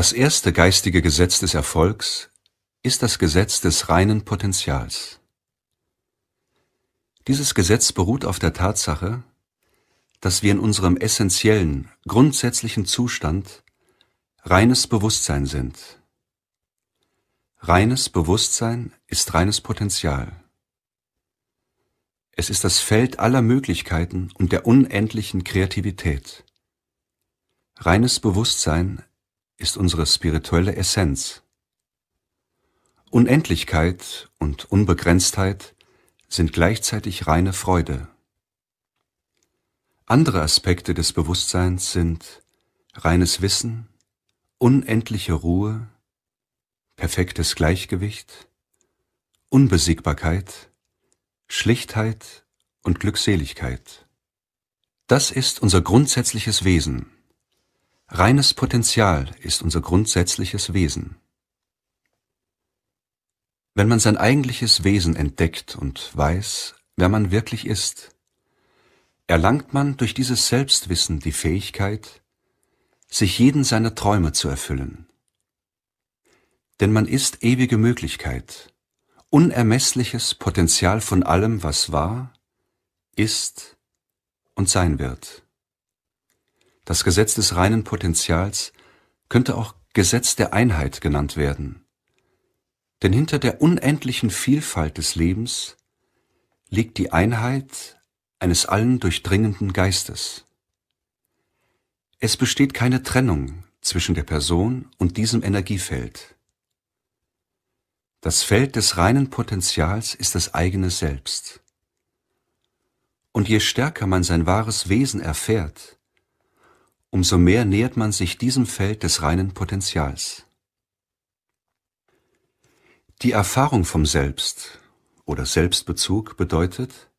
Das erste geistige Gesetz des Erfolgs ist das Gesetz des reinen Potenzials. Dieses Gesetz beruht auf der Tatsache, dass wir in unserem essentiellen, grundsätzlichen Zustand reines Bewusstsein sind. Reines Bewusstsein ist reines Potenzial. Es ist das Feld aller Möglichkeiten und der unendlichen Kreativität. Reines Bewusstsein ist unsere spirituelle Essenz. Unendlichkeit und Unbegrenztheit sind gleichzeitig reine Freude. Andere Aspekte des Bewusstseins sind reines Wissen, unendliche Ruhe, perfektes Gleichgewicht, Unbesiegbarkeit, Schlichtheit und Glückseligkeit. Das ist unser grundsätzliches Wesen. Reines Potenzial ist unser grundsätzliches Wesen. Wenn man sein eigentliches Wesen entdeckt und weiß, wer man wirklich ist, erlangt man durch dieses Selbstwissen die Fähigkeit, sich jeden seiner Träume zu erfüllen. Denn man ist ewige Möglichkeit, unermessliches Potenzial von allem, was war, ist und sein wird. Das Gesetz des reinen Potenzials könnte auch Gesetz der Einheit genannt werden. Denn hinter der unendlichen Vielfalt des Lebens liegt die Einheit eines allen durchdringenden Geistes. Es besteht keine Trennung zwischen der Person und diesem Energiefeld. Das Feld des reinen Potenzials ist das eigene Selbst. Und je stärker man sein wahres Wesen erfährt, umso mehr nähert man sich diesem Feld des reinen Potenzials. Die Erfahrung vom Selbst oder Selbstbezug bedeutet,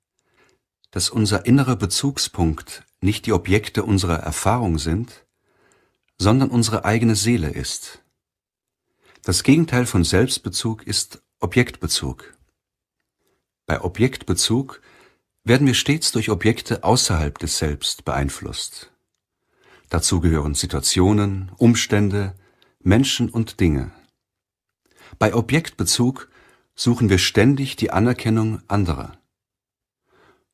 dass unser innerer Bezugspunkt nicht die Objekte unserer Erfahrung sind, sondern unsere eigene Seele ist. Das Gegenteil von Selbstbezug ist Objektbezug. Bei Objektbezug werden wir stets durch Objekte außerhalb des Selbst beeinflusst. Dazu gehören Situationen, Umstände, Menschen und Dinge. Bei Objektbezug suchen wir ständig die Anerkennung anderer.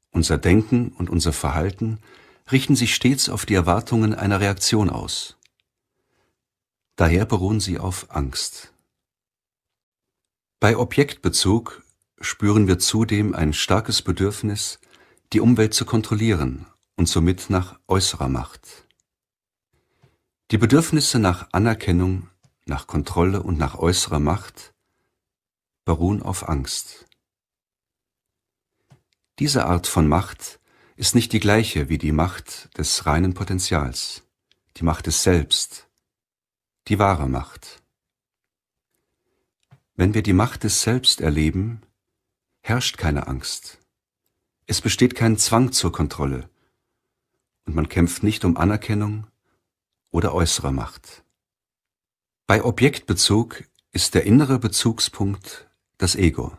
Unser Denken und unser Verhalten richten sich stets auf die Erwartungen einer Reaktion aus. Daher beruhen sie auf Angst. Bei Objektbezug spüren wir zudem ein starkes Bedürfnis, die Umwelt zu kontrollieren und somit nach äußerer Macht. Die Bedürfnisse nach Anerkennung, nach Kontrolle und nach äußerer Macht beruhen auf Angst. Diese Art von Macht ist nicht die gleiche wie die Macht des reinen Potenzials, die Macht des Selbst, die wahre Macht. Wenn wir die Macht des Selbst erleben, herrscht keine Angst. Es besteht kein Zwang zur Kontrolle. Und man kämpft nicht um Anerkennung, oder äußerer Macht. Bei Objektbezug ist der innere Bezugspunkt das Ego.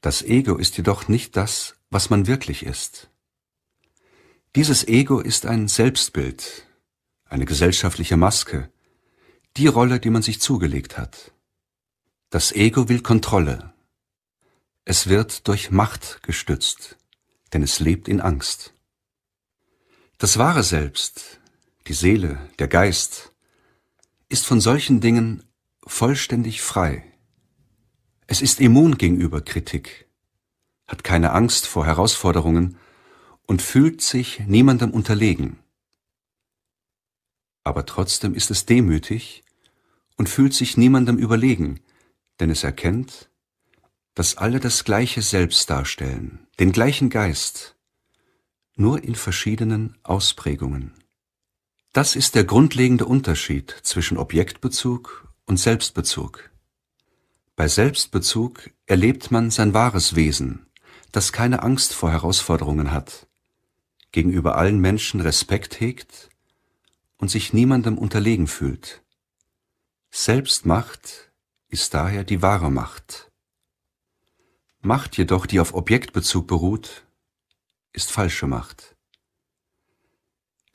Das Ego ist jedoch nicht das, was man wirklich ist. Dieses Ego ist ein Selbstbild, eine gesellschaftliche Maske, die Rolle, die man sich zugelegt hat. Das Ego will Kontrolle. Es wird durch Macht gestützt, denn es lebt in Angst. Das wahre Selbst, die Seele, der Geist, ist von solchen Dingen vollständig frei. Es ist immun gegenüber Kritik, hat keine Angst vor Herausforderungen und fühlt sich niemandem unterlegen. Aber trotzdem ist es demütig und fühlt sich niemandem überlegen, denn es erkennt, dass alle das gleiche Selbst darstellen, den gleichen Geist, nur in verschiedenen Ausprägungen. Das ist der grundlegende Unterschied zwischen Objektbezug und Selbstbezug. Bei Selbstbezug erlebt man sein wahres Wesen, das keine Angst vor Herausforderungen hat, gegenüber allen Menschen Respekt hegt und sich niemandem unterlegen fühlt. Selbstmacht ist daher die wahre Macht. Macht jedoch, die auf Objektbezug beruht, ist falsche Macht.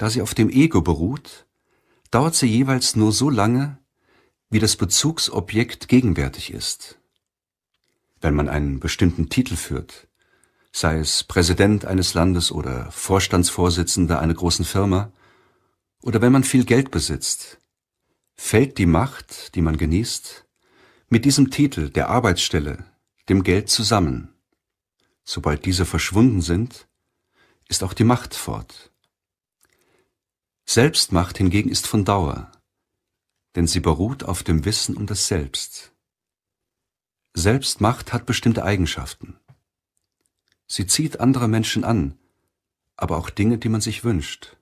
Da sie auf dem Ego beruht, dauert sie jeweils nur so lange, wie das Bezugsobjekt gegenwärtig ist. Wenn man einen bestimmten Titel führt, sei es Präsident eines Landes oder Vorstandsvorsitzender einer großen Firma, oder wenn man viel Geld besitzt, fällt die Macht, die man genießt, mit diesem Titel, der Arbeitsstelle, dem Geld zusammen. Sobald diese verschwunden sind, ist auch die Macht fort. Selbstmacht hingegen ist von Dauer, denn sie beruht auf dem Wissen um das Selbst. Selbstmacht hat bestimmte Eigenschaften. Sie zieht andere Menschen an, aber auch Dinge, die man sich wünscht.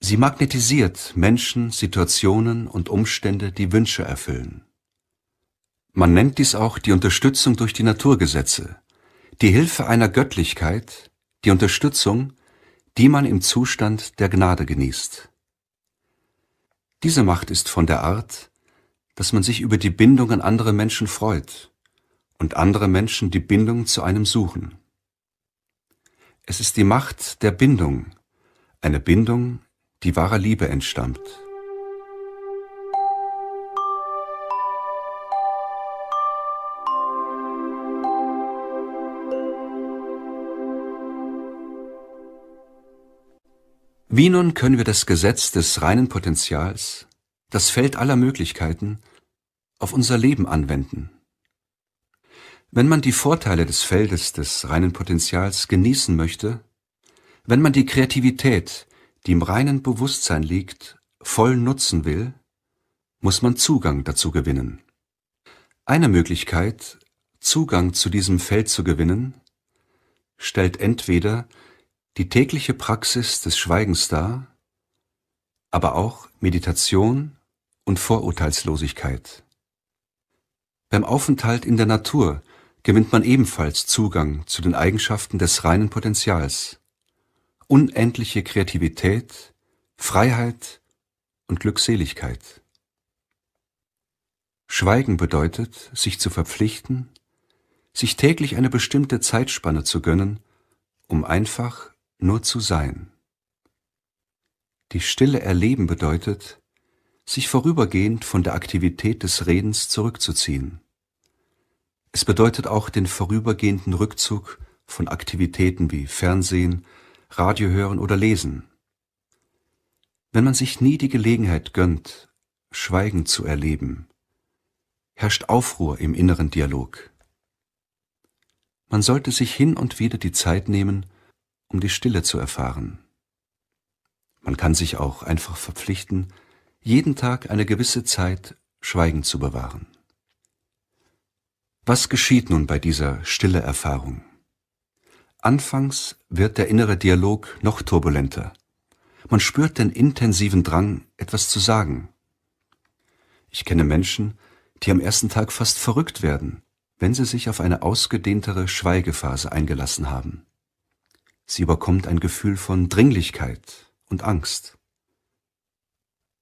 Sie magnetisiert Menschen, Situationen und Umstände, die Wünsche erfüllen. Man nennt dies auch die Unterstützung durch die Naturgesetze, die Hilfe einer Göttlichkeit, die Unterstützung die man im Zustand der Gnade genießt. Diese Macht ist von der Art, dass man sich über die Bindung an andere Menschen freut und andere Menschen die Bindung zu einem suchen. Es ist die Macht der Bindung, eine Bindung, die wahrer Liebe entstammt. Wie nun können wir das Gesetz des reinen Potenzials, das Feld aller Möglichkeiten, auf unser Leben anwenden? Wenn man die Vorteile des Feldes des reinen Potenzials genießen möchte, wenn man die Kreativität, die im reinen Bewusstsein liegt, voll nutzen will, muss man Zugang dazu gewinnen. Eine Möglichkeit, Zugang zu diesem Feld zu gewinnen, stellt entweder die tägliche Praxis des Schweigens dar, aber auch Meditation und Vorurteilslosigkeit. Beim Aufenthalt in der Natur gewinnt man ebenfalls Zugang zu den Eigenschaften des reinen Potenzials, unendliche Kreativität, Freiheit und Glückseligkeit. Schweigen bedeutet, sich zu verpflichten, sich täglich eine bestimmte Zeitspanne zu gönnen, um einfach nur zu sein. Die Stille erleben bedeutet, sich vorübergehend von der Aktivität des Redens zurückzuziehen. Es bedeutet auch den vorübergehenden Rückzug von Aktivitäten wie Fernsehen, Radio hören oder Lesen. Wenn man sich nie die Gelegenheit gönnt, Schweigen zu erleben, herrscht Aufruhr im inneren Dialog. Man sollte sich hin und wieder die Zeit nehmen, um die Stille zu erfahren. Man kann sich auch einfach verpflichten, jeden Tag eine gewisse Zeit Schweigen zu bewahren. Was geschieht nun bei dieser stille Erfahrung? Anfangs wird der innere Dialog noch turbulenter. Man spürt den intensiven Drang, etwas zu sagen. Ich kenne Menschen, die am ersten Tag fast verrückt werden, wenn sie sich auf eine ausgedehntere Schweigephase eingelassen haben. Sie überkommt ein Gefühl von Dringlichkeit und Angst.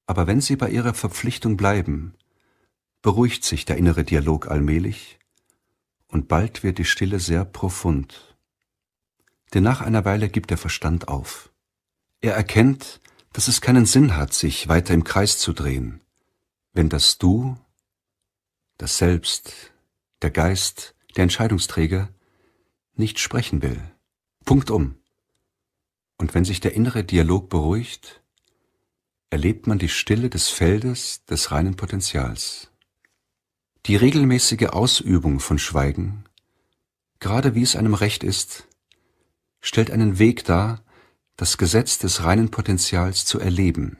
Aber wenn Sie bei Ihrer Verpflichtung bleiben, beruhigt sich der innere Dialog allmählich und bald wird die Stille sehr profund. Denn nach einer Weile gibt der Verstand auf. Er erkennt, dass es keinen Sinn hat, sich weiter im Kreis zu drehen, wenn das Du, das Selbst, der Geist, der Entscheidungsträger nicht sprechen will. Punkt um. Und wenn sich der innere Dialog beruhigt, erlebt man die Stille des Feldes des reinen Potenzials. Die regelmäßige Ausübung von Schweigen, gerade wie es einem recht ist, stellt einen Weg dar, das Gesetz des reinen Potenzials zu erleben.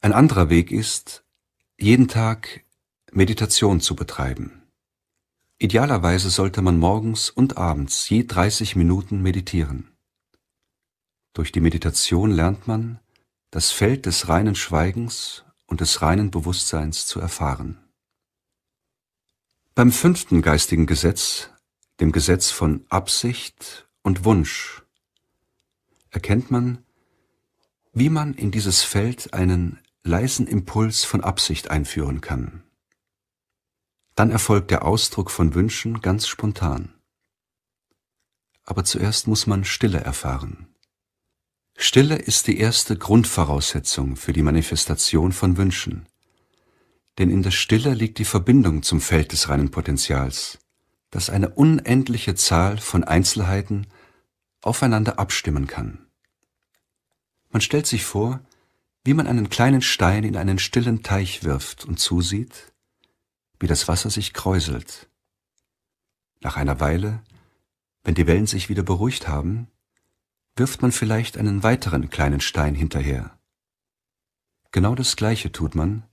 Ein anderer Weg ist, jeden Tag Meditation zu betreiben. Idealerweise sollte man morgens und abends je 30 Minuten meditieren. Durch die Meditation lernt man, das Feld des reinen Schweigens und des reinen Bewusstseins zu erfahren. Beim fünften geistigen Gesetz, dem Gesetz von Absicht und Wunsch, erkennt man, wie man in dieses Feld einen leisen Impuls von Absicht einführen kann. Dann erfolgt der Ausdruck von Wünschen ganz spontan. Aber zuerst muss man Stille erfahren. Stille ist die erste Grundvoraussetzung für die Manifestation von Wünschen. Denn in der Stille liegt die Verbindung zum Feld des reinen Potenzials, das eine unendliche Zahl von Einzelheiten aufeinander abstimmen kann. Man stellt sich vor, wie man einen kleinen Stein in einen stillen Teich wirft und zusieht, wie das Wasser sich kräuselt. Nach einer Weile, wenn die Wellen sich wieder beruhigt haben, wirft man vielleicht einen weiteren kleinen Stein hinterher. Genau das Gleiche tut man,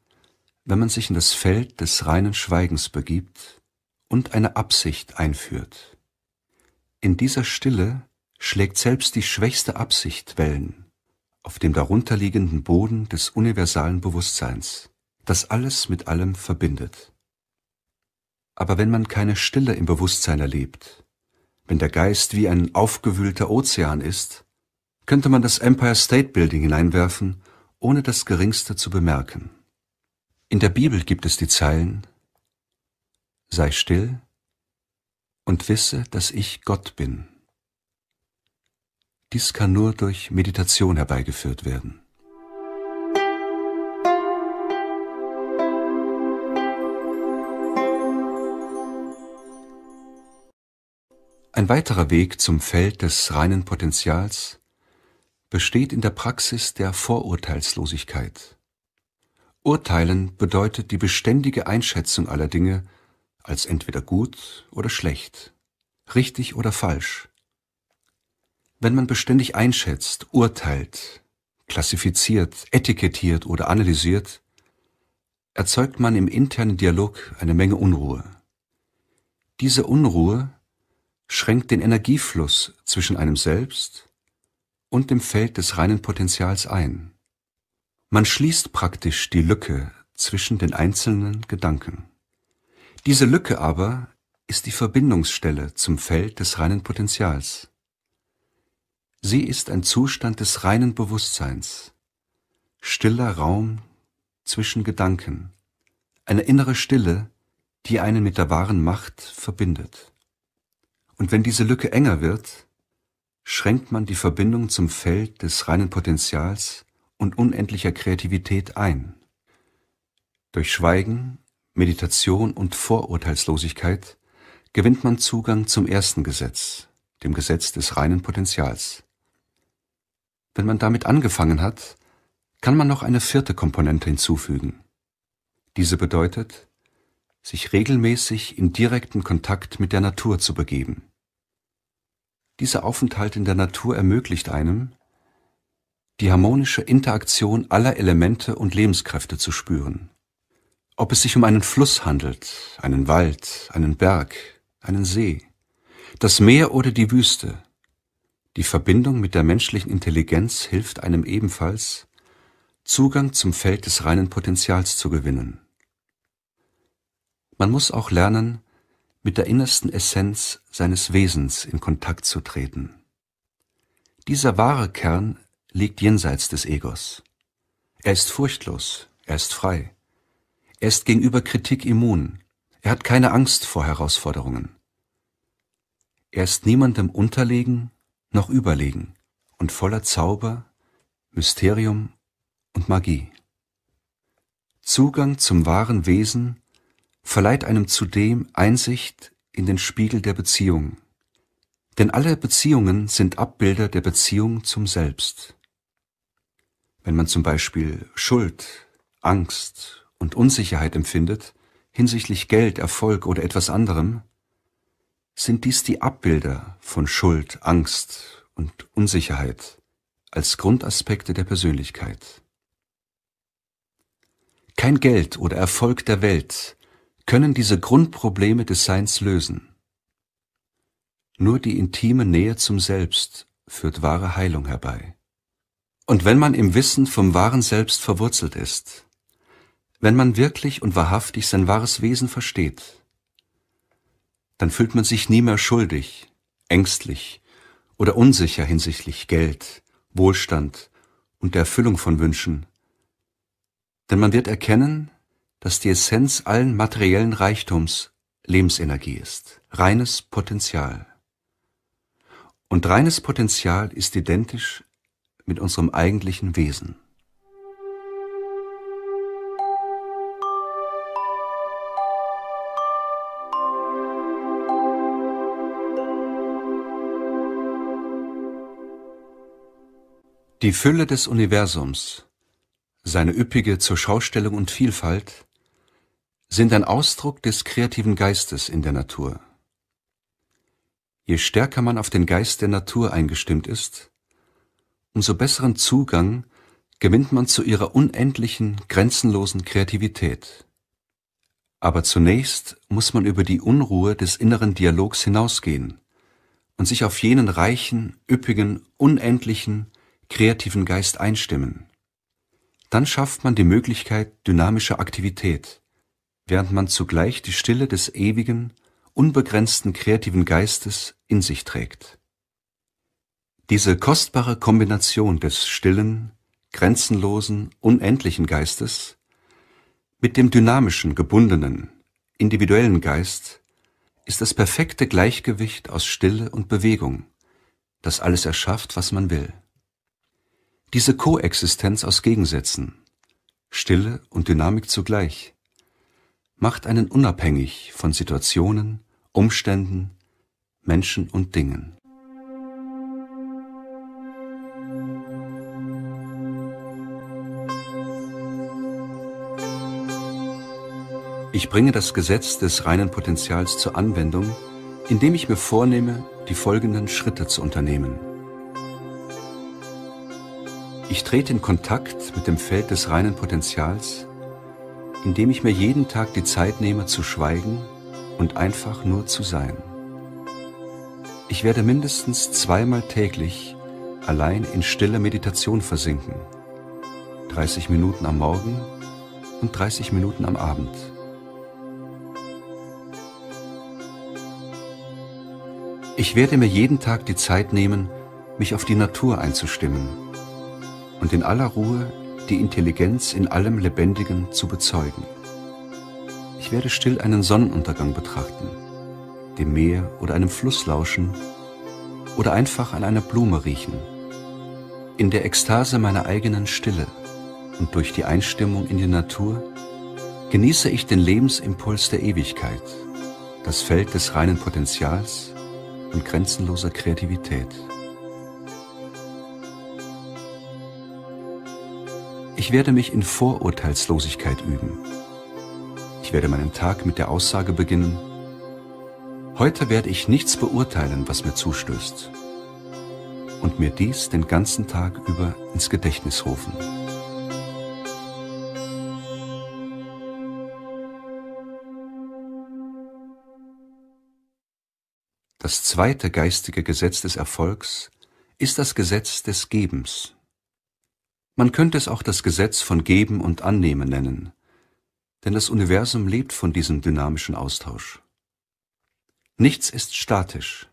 wenn man sich in das Feld des reinen Schweigens begibt und eine Absicht einführt. In dieser Stille schlägt selbst die schwächste Absicht Wellen auf dem darunterliegenden Boden des universalen Bewusstseins, das alles mit allem verbindet. Aber wenn man keine Stille im Bewusstsein erlebt, wenn der Geist wie ein aufgewühlter Ozean ist, könnte man das Empire State Building hineinwerfen, ohne das geringste zu bemerken. In der Bibel gibt es die Zeilen Sei still und wisse, dass ich Gott bin. Dies kann nur durch Meditation herbeigeführt werden. Ein weiterer Weg zum Feld des reinen Potenzials besteht in der Praxis der Vorurteilslosigkeit. Urteilen bedeutet die beständige Einschätzung aller Dinge als entweder gut oder schlecht, richtig oder falsch. Wenn man beständig einschätzt, urteilt, klassifiziert, etikettiert oder analysiert, erzeugt man im internen Dialog eine Menge Unruhe. Diese Unruhe schränkt den Energiefluss zwischen einem selbst und dem Feld des reinen Potenzials ein. Man schließt praktisch die Lücke zwischen den einzelnen Gedanken. Diese Lücke aber ist die Verbindungsstelle zum Feld des reinen Potenzials. Sie ist ein Zustand des reinen Bewusstseins, stiller Raum zwischen Gedanken, eine innere Stille, die einen mit der wahren Macht verbindet. Und wenn diese Lücke enger wird, schränkt man die Verbindung zum Feld des reinen Potenzials und unendlicher Kreativität ein. Durch Schweigen, Meditation und Vorurteilslosigkeit gewinnt man Zugang zum ersten Gesetz, dem Gesetz des reinen Potenzials. Wenn man damit angefangen hat, kann man noch eine vierte Komponente hinzufügen. Diese bedeutet, sich regelmäßig in direkten Kontakt mit der Natur zu begeben. Dieser Aufenthalt in der Natur ermöglicht einem, die harmonische Interaktion aller Elemente und Lebenskräfte zu spüren. Ob es sich um einen Fluss handelt, einen Wald, einen Berg, einen See, das Meer oder die Wüste, die Verbindung mit der menschlichen Intelligenz hilft einem ebenfalls, Zugang zum Feld des reinen Potenzials zu gewinnen. Man muss auch lernen, mit der innersten Essenz seines Wesens in Kontakt zu treten. Dieser wahre Kern liegt jenseits des Egos. Er ist furchtlos, er ist frei. Er ist gegenüber Kritik immun, er hat keine Angst vor Herausforderungen. Er ist niemandem unterlegen noch überlegen und voller Zauber, Mysterium und Magie. Zugang zum wahren Wesen verleiht einem zudem Einsicht in den Spiegel der Beziehung. Denn alle Beziehungen sind Abbilder der Beziehung zum Selbst. Wenn man zum Beispiel Schuld, Angst und Unsicherheit empfindet, hinsichtlich Geld, Erfolg oder etwas anderem, sind dies die Abbilder von Schuld, Angst und Unsicherheit als Grundaspekte der Persönlichkeit. Kein Geld oder Erfolg der Welt können diese Grundprobleme des Seins lösen. Nur die intime Nähe zum Selbst führt wahre Heilung herbei. Und wenn man im Wissen vom wahren Selbst verwurzelt ist, wenn man wirklich und wahrhaftig sein wahres Wesen versteht, dann fühlt man sich nie mehr schuldig, ängstlich oder unsicher hinsichtlich Geld, Wohlstand und der Erfüllung von Wünschen. Denn man wird erkennen, dass die Essenz allen materiellen Reichtums Lebensenergie ist, reines Potenzial. Und reines Potenzial ist identisch mit unserem eigentlichen Wesen. Die Fülle des Universums, seine üppige Zurschaustellung und Vielfalt sind ein Ausdruck des kreativen Geistes in der Natur. Je stärker man auf den Geist der Natur eingestimmt ist, umso besseren Zugang gewinnt man zu ihrer unendlichen, grenzenlosen Kreativität. Aber zunächst muss man über die Unruhe des inneren Dialogs hinausgehen und sich auf jenen reichen, üppigen, unendlichen, kreativen Geist einstimmen. Dann schafft man die Möglichkeit dynamischer Aktivität, während man zugleich die Stille des ewigen, unbegrenzten kreativen Geistes in sich trägt. Diese kostbare Kombination des stillen, grenzenlosen, unendlichen Geistes mit dem dynamischen, gebundenen, individuellen Geist ist das perfekte Gleichgewicht aus Stille und Bewegung, das alles erschafft, was man will. Diese Koexistenz aus Gegensätzen, Stille und Dynamik zugleich, macht einen unabhängig von Situationen, Umständen, Menschen und Dingen. Ich bringe das Gesetz des reinen Potenzials zur Anwendung, indem ich mir vornehme, die folgenden Schritte zu unternehmen. Ich trete in Kontakt mit dem Feld des reinen Potenzials indem ich mir jeden Tag die Zeit nehme zu schweigen und einfach nur zu sein. Ich werde mindestens zweimal täglich allein in stille Meditation versinken. 30 Minuten am Morgen und 30 Minuten am Abend. Ich werde mir jeden Tag die Zeit nehmen, mich auf die Natur einzustimmen und in aller Ruhe die Intelligenz in allem Lebendigen zu bezeugen. Ich werde still einen Sonnenuntergang betrachten, dem Meer oder einem Fluss lauschen oder einfach an einer Blume riechen. In der Ekstase meiner eigenen Stille und durch die Einstimmung in die Natur genieße ich den Lebensimpuls der Ewigkeit, das Feld des reinen Potenzials und grenzenloser Kreativität. Ich werde mich in Vorurteilslosigkeit üben. Ich werde meinen Tag mit der Aussage beginnen, heute werde ich nichts beurteilen, was mir zustößt, und mir dies den ganzen Tag über ins Gedächtnis rufen. Das zweite geistige Gesetz des Erfolgs ist das Gesetz des Gebens. Man könnte es auch das Gesetz von Geben und Annehmen nennen, denn das Universum lebt von diesem dynamischen Austausch. Nichts ist statisch.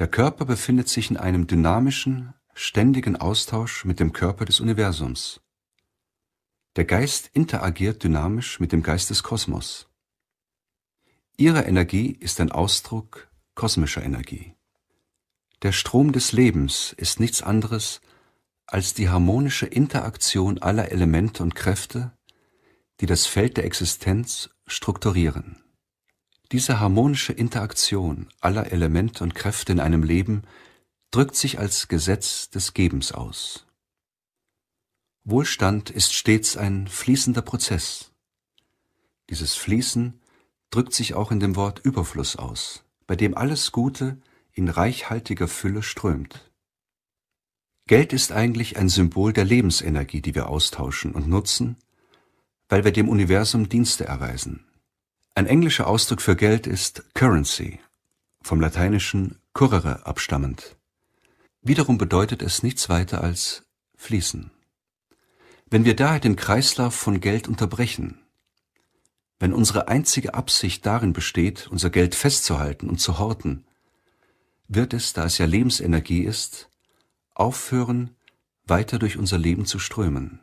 Der Körper befindet sich in einem dynamischen, ständigen Austausch mit dem Körper des Universums. Der Geist interagiert dynamisch mit dem Geist des Kosmos. Ihre Energie ist ein Ausdruck kosmischer Energie. Der Strom des Lebens ist nichts anderes als die harmonische Interaktion aller Elemente und Kräfte, die das Feld der Existenz strukturieren. Diese harmonische Interaktion aller Elemente und Kräfte in einem Leben drückt sich als Gesetz des Gebens aus. Wohlstand ist stets ein fließender Prozess. Dieses Fließen drückt sich auch in dem Wort Überfluss aus, bei dem alles Gute in reichhaltiger Fülle strömt. Geld ist eigentlich ein Symbol der Lebensenergie, die wir austauschen und nutzen, weil wir dem Universum Dienste erweisen. Ein englischer Ausdruck für Geld ist Currency, vom lateinischen currere abstammend. Wiederum bedeutet es nichts weiter als fließen. Wenn wir daher den Kreislauf von Geld unterbrechen, wenn unsere einzige Absicht darin besteht, unser Geld festzuhalten und zu horten, wird es, da es ja Lebensenergie ist, aufhören, weiter durch unser Leben zu strömen.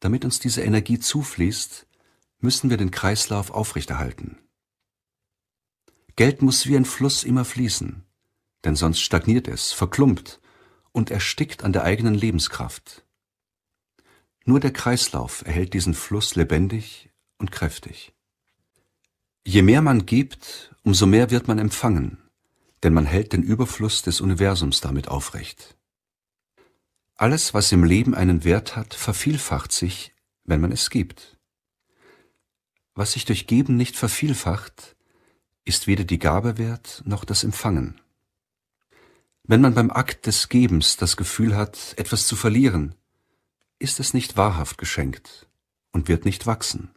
Damit uns diese Energie zufließt, müssen wir den Kreislauf aufrechterhalten. Geld muss wie ein Fluss immer fließen, denn sonst stagniert es, verklumpt und erstickt an der eigenen Lebenskraft. Nur der Kreislauf erhält diesen Fluss lebendig und kräftig. Je mehr man gibt, umso mehr wird man empfangen denn man hält den Überfluss des Universums damit aufrecht. Alles, was im Leben einen Wert hat, vervielfacht sich, wenn man es gibt. Was sich durch Geben nicht vervielfacht, ist weder die Gabe wert noch das Empfangen. Wenn man beim Akt des Gebens das Gefühl hat, etwas zu verlieren, ist es nicht wahrhaft geschenkt und wird nicht wachsen.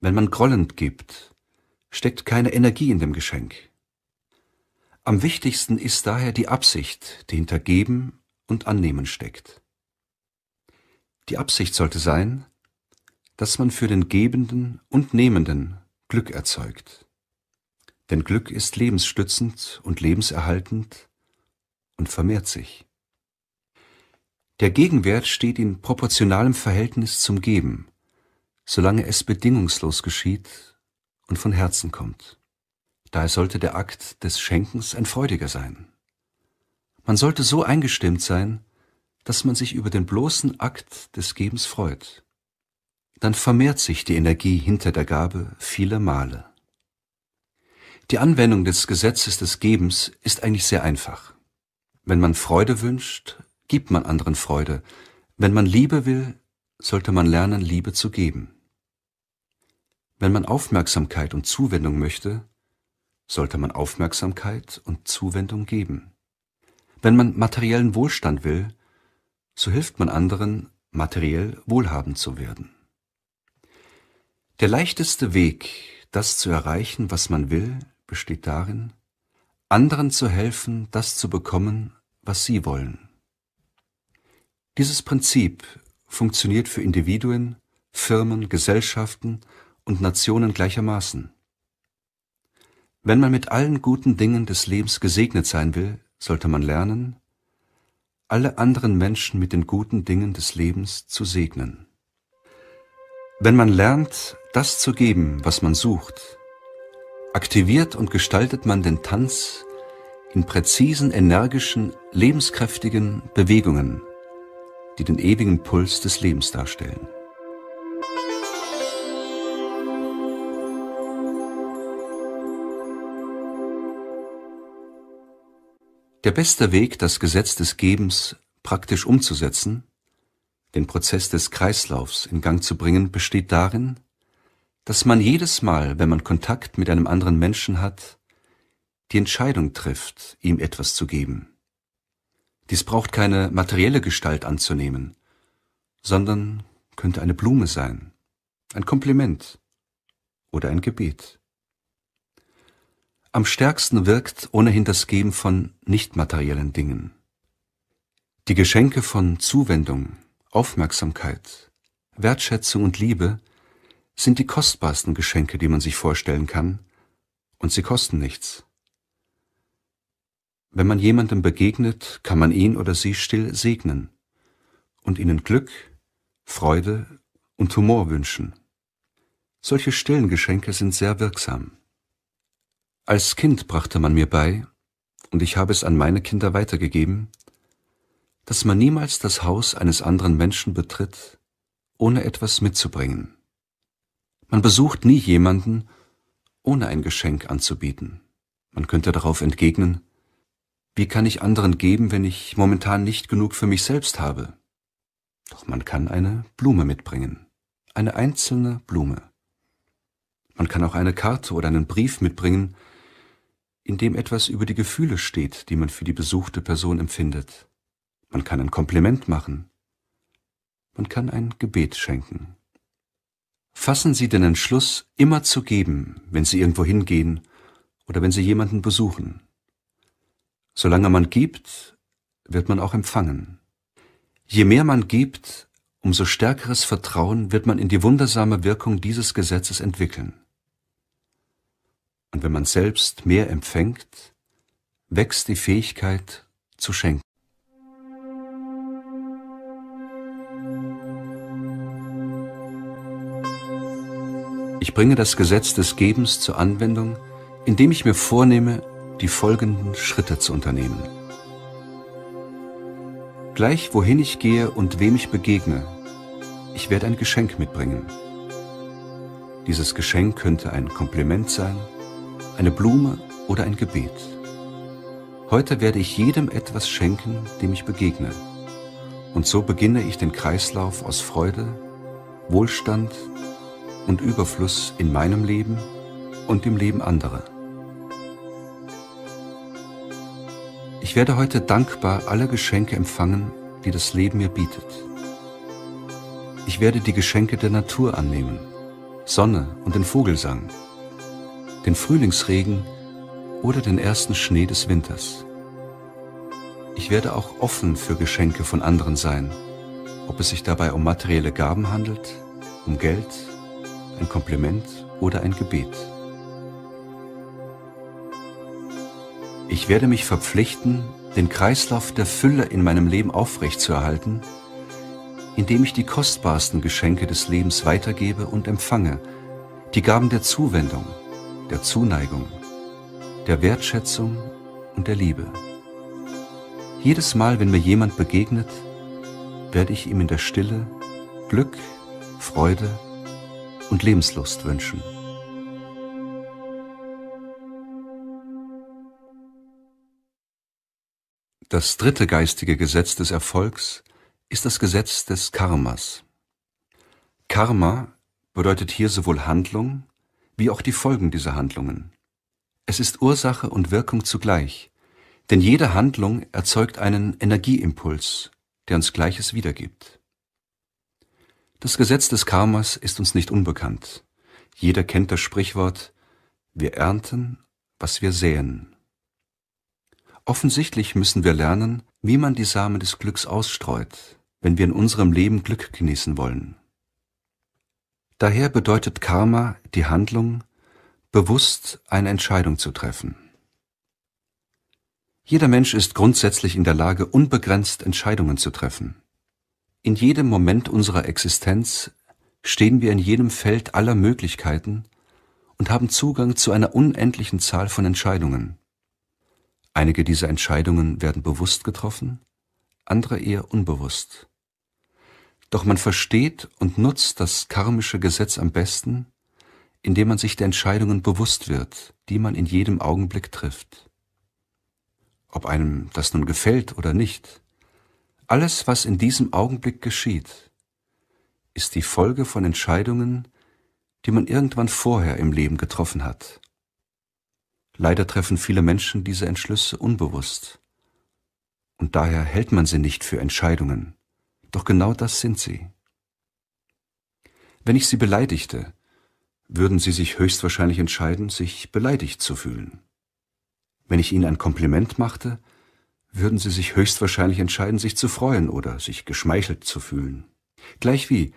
Wenn man grollend gibt, steckt keine Energie in dem Geschenk. Am wichtigsten ist daher die Absicht, die hinter Geben und Annehmen steckt. Die Absicht sollte sein, dass man für den Gebenden und Nehmenden Glück erzeugt. Denn Glück ist lebensstützend und lebenserhaltend und vermehrt sich. Der Gegenwert steht in proportionalem Verhältnis zum Geben, solange es bedingungslos geschieht und von Herzen kommt. Daher sollte der Akt des Schenkens ein freudiger sein. Man sollte so eingestimmt sein, dass man sich über den bloßen Akt des Gebens freut. Dann vermehrt sich die Energie hinter der Gabe viele Male. Die Anwendung des Gesetzes des Gebens ist eigentlich sehr einfach. Wenn man Freude wünscht, gibt man anderen Freude. Wenn man Liebe will, sollte man lernen, Liebe zu geben. Wenn man Aufmerksamkeit und Zuwendung möchte, sollte man Aufmerksamkeit und Zuwendung geben. Wenn man materiellen Wohlstand will, so hilft man anderen, materiell wohlhabend zu werden. Der leichteste Weg, das zu erreichen, was man will, besteht darin, anderen zu helfen, das zu bekommen, was sie wollen. Dieses Prinzip funktioniert für Individuen, Firmen, Gesellschaften und Nationen gleichermaßen. Wenn man mit allen guten Dingen des Lebens gesegnet sein will, sollte man lernen, alle anderen Menschen mit den guten Dingen des Lebens zu segnen. Wenn man lernt, das zu geben, was man sucht, aktiviert und gestaltet man den Tanz in präzisen, energischen, lebenskräftigen Bewegungen, die den ewigen Puls des Lebens darstellen. Der beste Weg, das Gesetz des Gebens praktisch umzusetzen, den Prozess des Kreislaufs in Gang zu bringen, besteht darin, dass man jedes Mal, wenn man Kontakt mit einem anderen Menschen hat, die Entscheidung trifft, ihm etwas zu geben. Dies braucht keine materielle Gestalt anzunehmen, sondern könnte eine Blume sein, ein Kompliment oder ein Gebet. Am stärksten wirkt ohnehin das Geben von nichtmateriellen Dingen. Die Geschenke von Zuwendung, Aufmerksamkeit, Wertschätzung und Liebe sind die kostbarsten Geschenke, die man sich vorstellen kann, und sie kosten nichts. Wenn man jemandem begegnet, kann man ihn oder sie still segnen und ihnen Glück, Freude und Humor wünschen. Solche stillen Geschenke sind sehr wirksam. Als Kind brachte man mir bei, und ich habe es an meine Kinder weitergegeben, dass man niemals das Haus eines anderen Menschen betritt, ohne etwas mitzubringen. Man besucht nie jemanden, ohne ein Geschenk anzubieten. Man könnte darauf entgegnen, wie kann ich anderen geben, wenn ich momentan nicht genug für mich selbst habe? Doch man kann eine Blume mitbringen, eine einzelne Blume. Man kann auch eine Karte oder einen Brief mitbringen, in dem etwas über die Gefühle steht, die man für die besuchte Person empfindet. Man kann ein Kompliment machen. Man kann ein Gebet schenken. Fassen Sie den Entschluss, immer zu geben, wenn Sie irgendwo hingehen oder wenn Sie jemanden besuchen. Solange man gibt, wird man auch empfangen. Je mehr man gibt, umso stärkeres Vertrauen wird man in die wundersame Wirkung dieses Gesetzes entwickeln. Und wenn man selbst mehr empfängt, wächst die Fähigkeit zu schenken. Ich bringe das Gesetz des Gebens zur Anwendung, indem ich mir vornehme, die folgenden Schritte zu unternehmen. Gleich wohin ich gehe und wem ich begegne, ich werde ein Geschenk mitbringen. Dieses Geschenk könnte ein Kompliment sein, eine Blume oder ein Gebet. Heute werde ich jedem etwas schenken, dem ich begegne. Und so beginne ich den Kreislauf aus Freude, Wohlstand und Überfluss in meinem Leben und dem Leben anderer. Ich werde heute dankbar alle Geschenke empfangen, die das Leben mir bietet. Ich werde die Geschenke der Natur annehmen, Sonne und den Vogelsang, den Frühlingsregen oder den ersten Schnee des Winters. Ich werde auch offen für Geschenke von anderen sein, ob es sich dabei um materielle Gaben handelt, um Geld, ein Kompliment oder ein Gebet. Ich werde mich verpflichten, den Kreislauf der Fülle in meinem Leben aufrechtzuerhalten, indem ich die kostbarsten Geschenke des Lebens weitergebe und empfange, die Gaben der Zuwendung, der Zuneigung, der Wertschätzung und der Liebe. Jedes Mal, wenn mir jemand begegnet, werde ich ihm in der Stille Glück, Freude und Lebenslust wünschen. Das dritte geistige Gesetz des Erfolgs ist das Gesetz des Karmas. Karma bedeutet hier sowohl Handlung wie auch die Folgen dieser Handlungen. Es ist Ursache und Wirkung zugleich, denn jede Handlung erzeugt einen Energieimpuls, der uns Gleiches wiedergibt. Das Gesetz des Karmas ist uns nicht unbekannt. Jeder kennt das Sprichwort, wir ernten, was wir säen. Offensichtlich müssen wir lernen, wie man die Samen des Glücks ausstreut, wenn wir in unserem Leben Glück genießen wollen. Daher bedeutet Karma die Handlung, bewusst eine Entscheidung zu treffen. Jeder Mensch ist grundsätzlich in der Lage, unbegrenzt Entscheidungen zu treffen. In jedem Moment unserer Existenz stehen wir in jedem Feld aller Möglichkeiten und haben Zugang zu einer unendlichen Zahl von Entscheidungen. Einige dieser Entscheidungen werden bewusst getroffen, andere eher unbewusst. Doch man versteht und nutzt das karmische Gesetz am besten, indem man sich der Entscheidungen bewusst wird, die man in jedem Augenblick trifft. Ob einem das nun gefällt oder nicht, alles, was in diesem Augenblick geschieht, ist die Folge von Entscheidungen, die man irgendwann vorher im Leben getroffen hat. Leider treffen viele Menschen diese Entschlüsse unbewusst, und daher hält man sie nicht für Entscheidungen, doch genau das sind sie. Wenn ich sie beleidigte, würden sie sich höchstwahrscheinlich entscheiden, sich beleidigt zu fühlen. Wenn ich ihnen ein Kompliment machte, würden sie sich höchstwahrscheinlich entscheiden, sich zu freuen oder sich geschmeichelt zu fühlen. Gleichwie,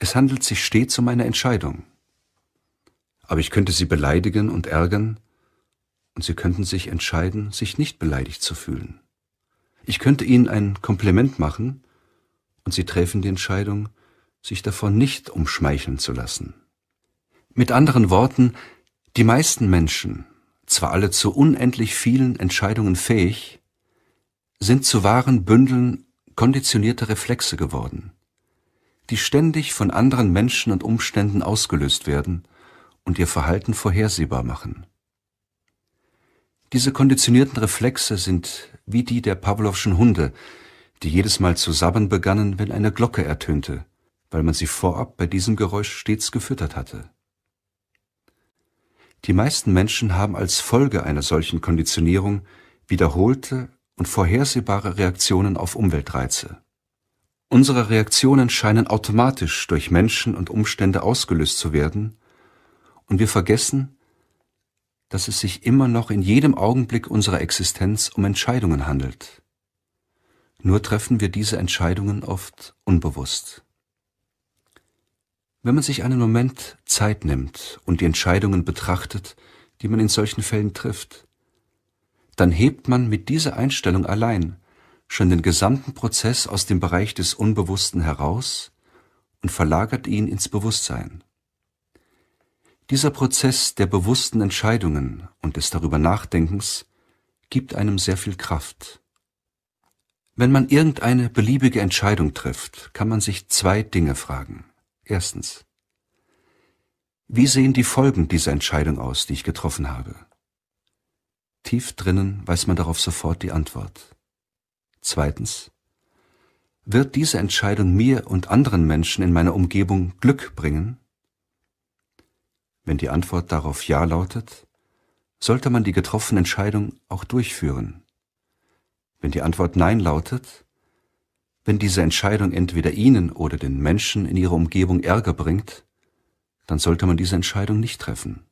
es handelt sich stets um eine Entscheidung. Aber ich könnte sie beleidigen und ärgern, und sie könnten sich entscheiden, sich nicht beleidigt zu fühlen. Ich könnte ihnen ein Kompliment machen, und sie treffen die Entscheidung, sich davon nicht umschmeicheln zu lassen. Mit anderen Worten, die meisten Menschen, zwar alle zu unendlich vielen Entscheidungen fähig, sind zu wahren Bündeln konditionierter Reflexe geworden, die ständig von anderen Menschen und Umständen ausgelöst werden und ihr Verhalten vorhersehbar machen. Diese konditionierten Reflexe sind wie die der Pavlovschen Hunde, die jedes Mal zusammen begannen, wenn eine Glocke ertönte, weil man sie vorab bei diesem Geräusch stets gefüttert hatte. Die meisten Menschen haben als Folge einer solchen Konditionierung wiederholte und vorhersehbare Reaktionen auf Umweltreize. Unsere Reaktionen scheinen automatisch durch Menschen und Umstände ausgelöst zu werden, und wir vergessen, dass es sich immer noch in jedem Augenblick unserer Existenz um Entscheidungen handelt. Nur treffen wir diese Entscheidungen oft unbewusst. Wenn man sich einen Moment Zeit nimmt und die Entscheidungen betrachtet, die man in solchen Fällen trifft, dann hebt man mit dieser Einstellung allein schon den gesamten Prozess aus dem Bereich des Unbewussten heraus und verlagert ihn ins Bewusstsein. Dieser Prozess der bewussten Entscheidungen und des darüber Nachdenkens gibt einem sehr viel Kraft. Wenn man irgendeine beliebige Entscheidung trifft, kann man sich zwei Dinge fragen. Erstens. Wie sehen die Folgen dieser Entscheidung aus, die ich getroffen habe? Tief drinnen weiß man darauf sofort die Antwort. Zweitens. Wird diese Entscheidung mir und anderen Menschen in meiner Umgebung Glück bringen? Wenn die Antwort darauf Ja lautet, sollte man die getroffene Entscheidung auch durchführen. Wenn die Antwort Nein lautet, wenn diese Entscheidung entweder Ihnen oder den Menschen in Ihrer Umgebung Ärger bringt, dann sollte man diese Entscheidung nicht treffen.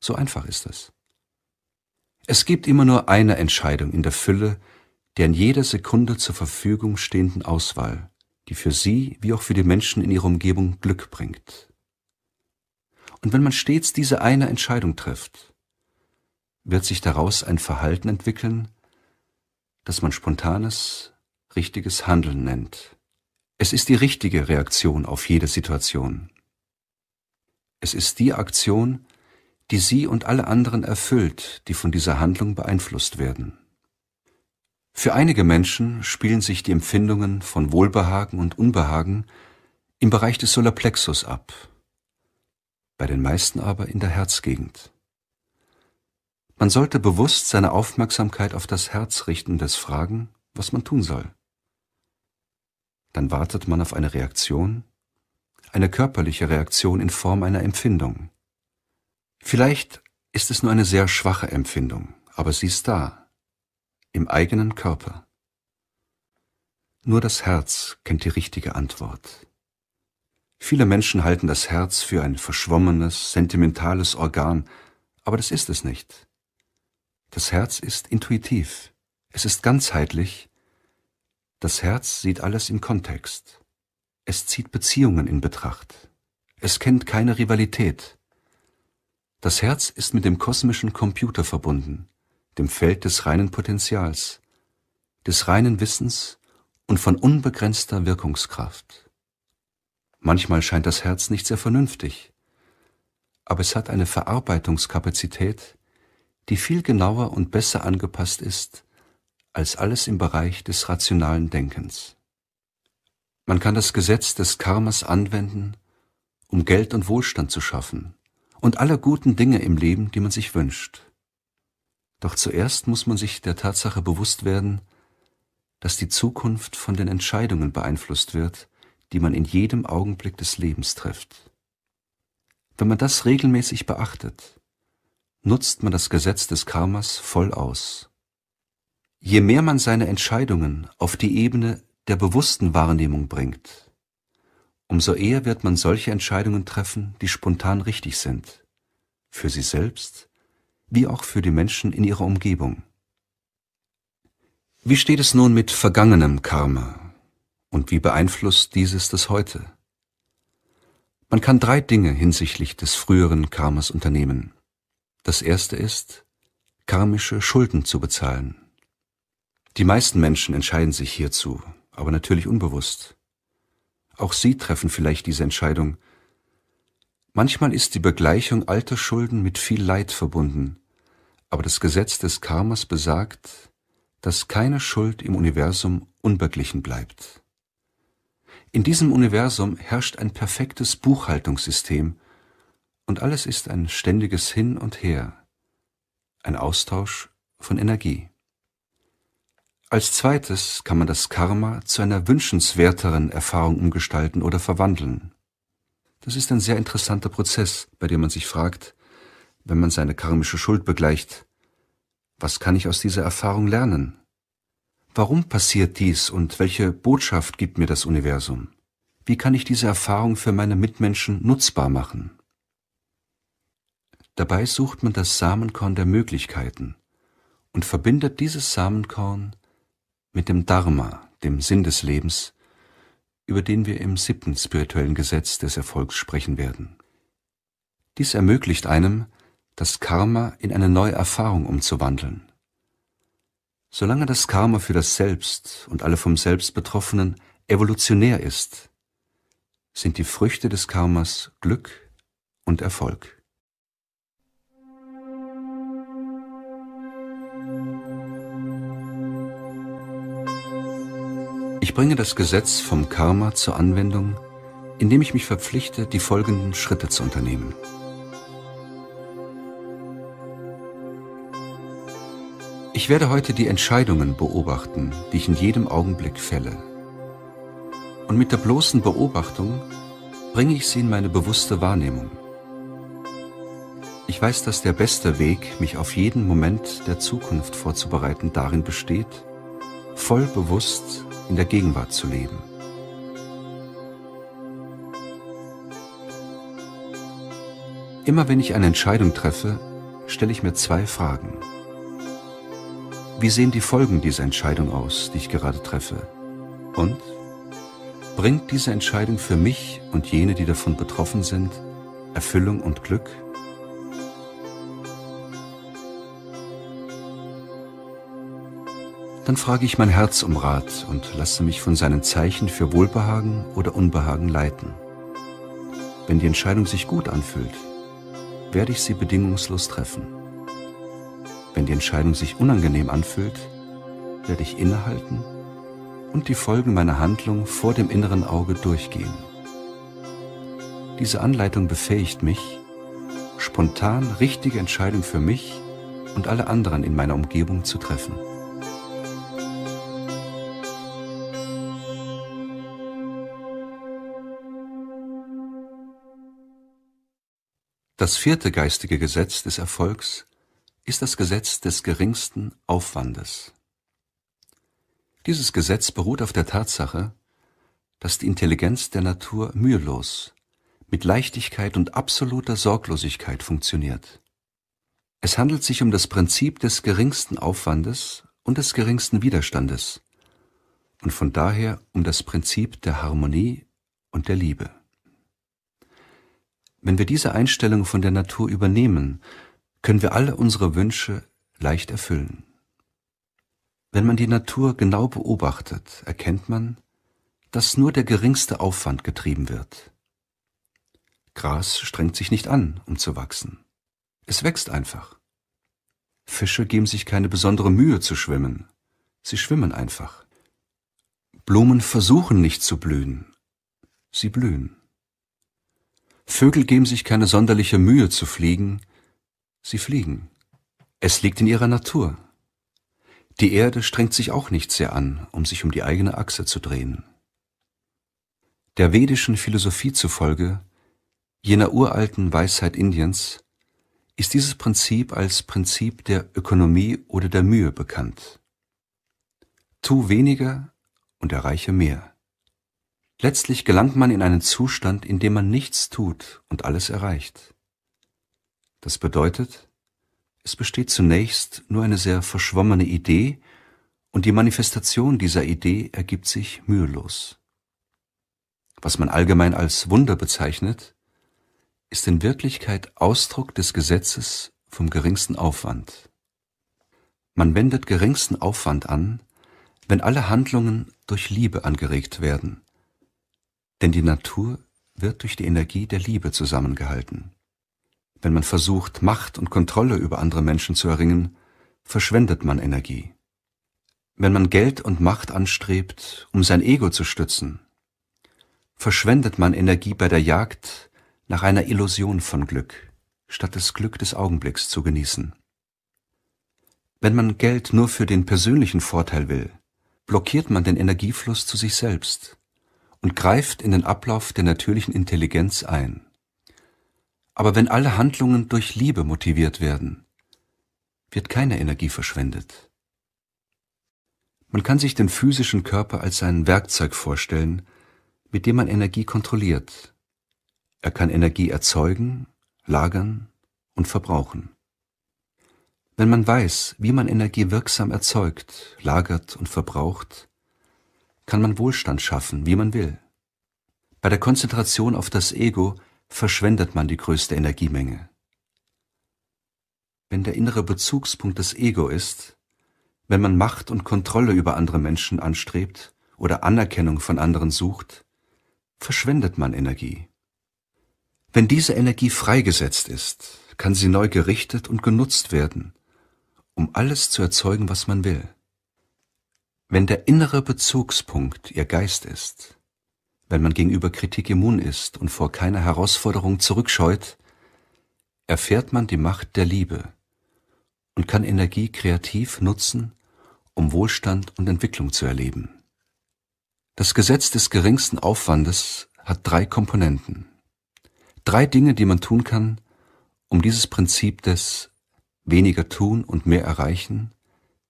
So einfach ist es. Es gibt immer nur eine Entscheidung in der Fülle der in jeder Sekunde zur Verfügung stehenden Auswahl, die für Sie wie auch für die Menschen in Ihrer Umgebung Glück bringt. Und wenn man stets diese eine Entscheidung trifft, wird sich daraus ein Verhalten entwickeln, das man spontanes, richtiges Handeln nennt. Es ist die richtige Reaktion auf jede Situation. Es ist die Aktion, die Sie und alle anderen erfüllt, die von dieser Handlung beeinflusst werden. Für einige Menschen spielen sich die Empfindungen von Wohlbehagen und Unbehagen im Bereich des Solarplexus ab, bei den meisten aber in der Herzgegend. Man sollte bewusst seine Aufmerksamkeit auf das Herz richten und es fragen, was man tun soll. Dann wartet man auf eine Reaktion, eine körperliche Reaktion in Form einer Empfindung. Vielleicht ist es nur eine sehr schwache Empfindung, aber sie ist da, im eigenen Körper. Nur das Herz kennt die richtige Antwort. Viele Menschen halten das Herz für ein verschwommenes, sentimentales Organ, aber das ist es nicht. Das Herz ist intuitiv, es ist ganzheitlich, das Herz sieht alles im Kontext. Es zieht Beziehungen in Betracht. Es kennt keine Rivalität. Das Herz ist mit dem kosmischen Computer verbunden, dem Feld des reinen Potenzials, des reinen Wissens und von unbegrenzter Wirkungskraft. Manchmal scheint das Herz nicht sehr vernünftig, aber es hat eine Verarbeitungskapazität, die viel genauer und besser angepasst ist als alles im Bereich des rationalen Denkens. Man kann das Gesetz des Karmas anwenden, um Geld und Wohlstand zu schaffen und alle guten Dinge im Leben, die man sich wünscht. Doch zuerst muss man sich der Tatsache bewusst werden, dass die Zukunft von den Entscheidungen beeinflusst wird, die man in jedem Augenblick des Lebens trifft. Wenn man das regelmäßig beachtet, nutzt man das Gesetz des Karmas voll aus. Je mehr man seine Entscheidungen auf die Ebene der bewussten Wahrnehmung bringt, umso eher wird man solche Entscheidungen treffen, die spontan richtig sind, für sie selbst wie auch für die Menschen in ihrer Umgebung. Wie steht es nun mit vergangenem Karma und wie beeinflusst dieses das heute? Man kann drei Dinge hinsichtlich des früheren Karmas unternehmen. Das erste ist, karmische Schulden zu bezahlen. Die meisten Menschen entscheiden sich hierzu, aber natürlich unbewusst. Auch sie treffen vielleicht diese Entscheidung. Manchmal ist die Begleichung alter Schulden mit viel Leid verbunden, aber das Gesetz des Karmas besagt, dass keine Schuld im Universum unbeglichen bleibt. In diesem Universum herrscht ein perfektes Buchhaltungssystem, und alles ist ein ständiges Hin und Her, ein Austausch von Energie. Als zweites kann man das Karma zu einer wünschenswerteren Erfahrung umgestalten oder verwandeln. Das ist ein sehr interessanter Prozess, bei dem man sich fragt, wenn man seine karmische Schuld begleicht, was kann ich aus dieser Erfahrung lernen? Warum passiert dies und welche Botschaft gibt mir das Universum? Wie kann ich diese Erfahrung für meine Mitmenschen nutzbar machen? Dabei sucht man das Samenkorn der Möglichkeiten und verbindet dieses Samenkorn mit dem Dharma, dem Sinn des Lebens, über den wir im siebten spirituellen Gesetz des Erfolgs sprechen werden. Dies ermöglicht einem, das Karma in eine neue Erfahrung umzuwandeln. Solange das Karma für das Selbst und alle vom Selbst Betroffenen evolutionär ist, sind die Früchte des Karmas Glück und Erfolg. Ich bringe das Gesetz vom Karma zur Anwendung, indem ich mich verpflichte, die folgenden Schritte zu unternehmen. Ich werde heute die Entscheidungen beobachten, die ich in jedem Augenblick fälle. Und mit der bloßen Beobachtung bringe ich sie in meine bewusste Wahrnehmung. Ich weiß, dass der beste Weg, mich auf jeden Moment der Zukunft vorzubereiten, darin besteht, voll bewusst in der Gegenwart zu leben. Immer wenn ich eine Entscheidung treffe, stelle ich mir zwei Fragen. Wie sehen die Folgen dieser Entscheidung aus, die ich gerade treffe? Und bringt diese Entscheidung für mich und jene, die davon betroffen sind, Erfüllung und Glück? Dann frage ich mein Herz um Rat und lasse mich von seinen Zeichen für Wohlbehagen oder Unbehagen leiten. Wenn die Entscheidung sich gut anfühlt, werde ich sie bedingungslos treffen. Wenn die Entscheidung sich unangenehm anfühlt, werde ich innehalten und die Folgen meiner Handlung vor dem inneren Auge durchgehen. Diese Anleitung befähigt mich, spontan richtige Entscheidungen für mich und alle anderen in meiner Umgebung zu treffen. Das vierte geistige Gesetz des Erfolgs ist das Gesetz des geringsten Aufwandes. Dieses Gesetz beruht auf der Tatsache, dass die Intelligenz der Natur mühelos, mit Leichtigkeit und absoluter Sorglosigkeit funktioniert. Es handelt sich um das Prinzip des geringsten Aufwandes und des geringsten Widerstandes und von daher um das Prinzip der Harmonie und der Liebe. Wenn wir diese Einstellung von der Natur übernehmen, können wir alle unsere Wünsche leicht erfüllen. Wenn man die Natur genau beobachtet, erkennt man, dass nur der geringste Aufwand getrieben wird. Gras strengt sich nicht an, um zu wachsen. Es wächst einfach. Fische geben sich keine besondere Mühe zu schwimmen. Sie schwimmen einfach. Blumen versuchen nicht zu blühen. Sie blühen. Vögel geben sich keine sonderliche Mühe zu fliegen, sie fliegen. Es liegt in ihrer Natur. Die Erde strengt sich auch nicht sehr an, um sich um die eigene Achse zu drehen. Der vedischen Philosophie zufolge, jener uralten Weisheit Indiens, ist dieses Prinzip als Prinzip der Ökonomie oder der Mühe bekannt. Tu weniger und erreiche mehr. Letztlich gelangt man in einen Zustand, in dem man nichts tut und alles erreicht. Das bedeutet, es besteht zunächst nur eine sehr verschwommene Idee und die Manifestation dieser Idee ergibt sich mühelos. Was man allgemein als Wunder bezeichnet, ist in Wirklichkeit Ausdruck des Gesetzes vom geringsten Aufwand. Man wendet geringsten Aufwand an, wenn alle Handlungen durch Liebe angeregt werden denn die Natur wird durch die Energie der Liebe zusammengehalten. Wenn man versucht, Macht und Kontrolle über andere Menschen zu erringen, verschwendet man Energie. Wenn man Geld und Macht anstrebt, um sein Ego zu stützen, verschwendet man Energie bei der Jagd nach einer Illusion von Glück, statt das Glück des Augenblicks zu genießen. Wenn man Geld nur für den persönlichen Vorteil will, blockiert man den Energiefluss zu sich selbst und greift in den Ablauf der natürlichen Intelligenz ein. Aber wenn alle Handlungen durch Liebe motiviert werden, wird keine Energie verschwendet. Man kann sich den physischen Körper als ein Werkzeug vorstellen, mit dem man Energie kontrolliert. Er kann Energie erzeugen, lagern und verbrauchen. Wenn man weiß, wie man Energie wirksam erzeugt, lagert und verbraucht, kann man Wohlstand schaffen, wie man will. Bei der Konzentration auf das Ego verschwendet man die größte Energiemenge. Wenn der innere Bezugspunkt das Ego ist, wenn man Macht und Kontrolle über andere Menschen anstrebt oder Anerkennung von anderen sucht, verschwendet man Energie. Wenn diese Energie freigesetzt ist, kann sie neu gerichtet und genutzt werden, um alles zu erzeugen, was man will. Wenn der innere Bezugspunkt ihr Geist ist, wenn man gegenüber Kritik immun ist und vor keiner Herausforderung zurückscheut, erfährt man die Macht der Liebe und kann Energie kreativ nutzen, um Wohlstand und Entwicklung zu erleben. Das Gesetz des geringsten Aufwandes hat drei Komponenten. Drei Dinge, die man tun kann, um dieses Prinzip des weniger tun und mehr erreichen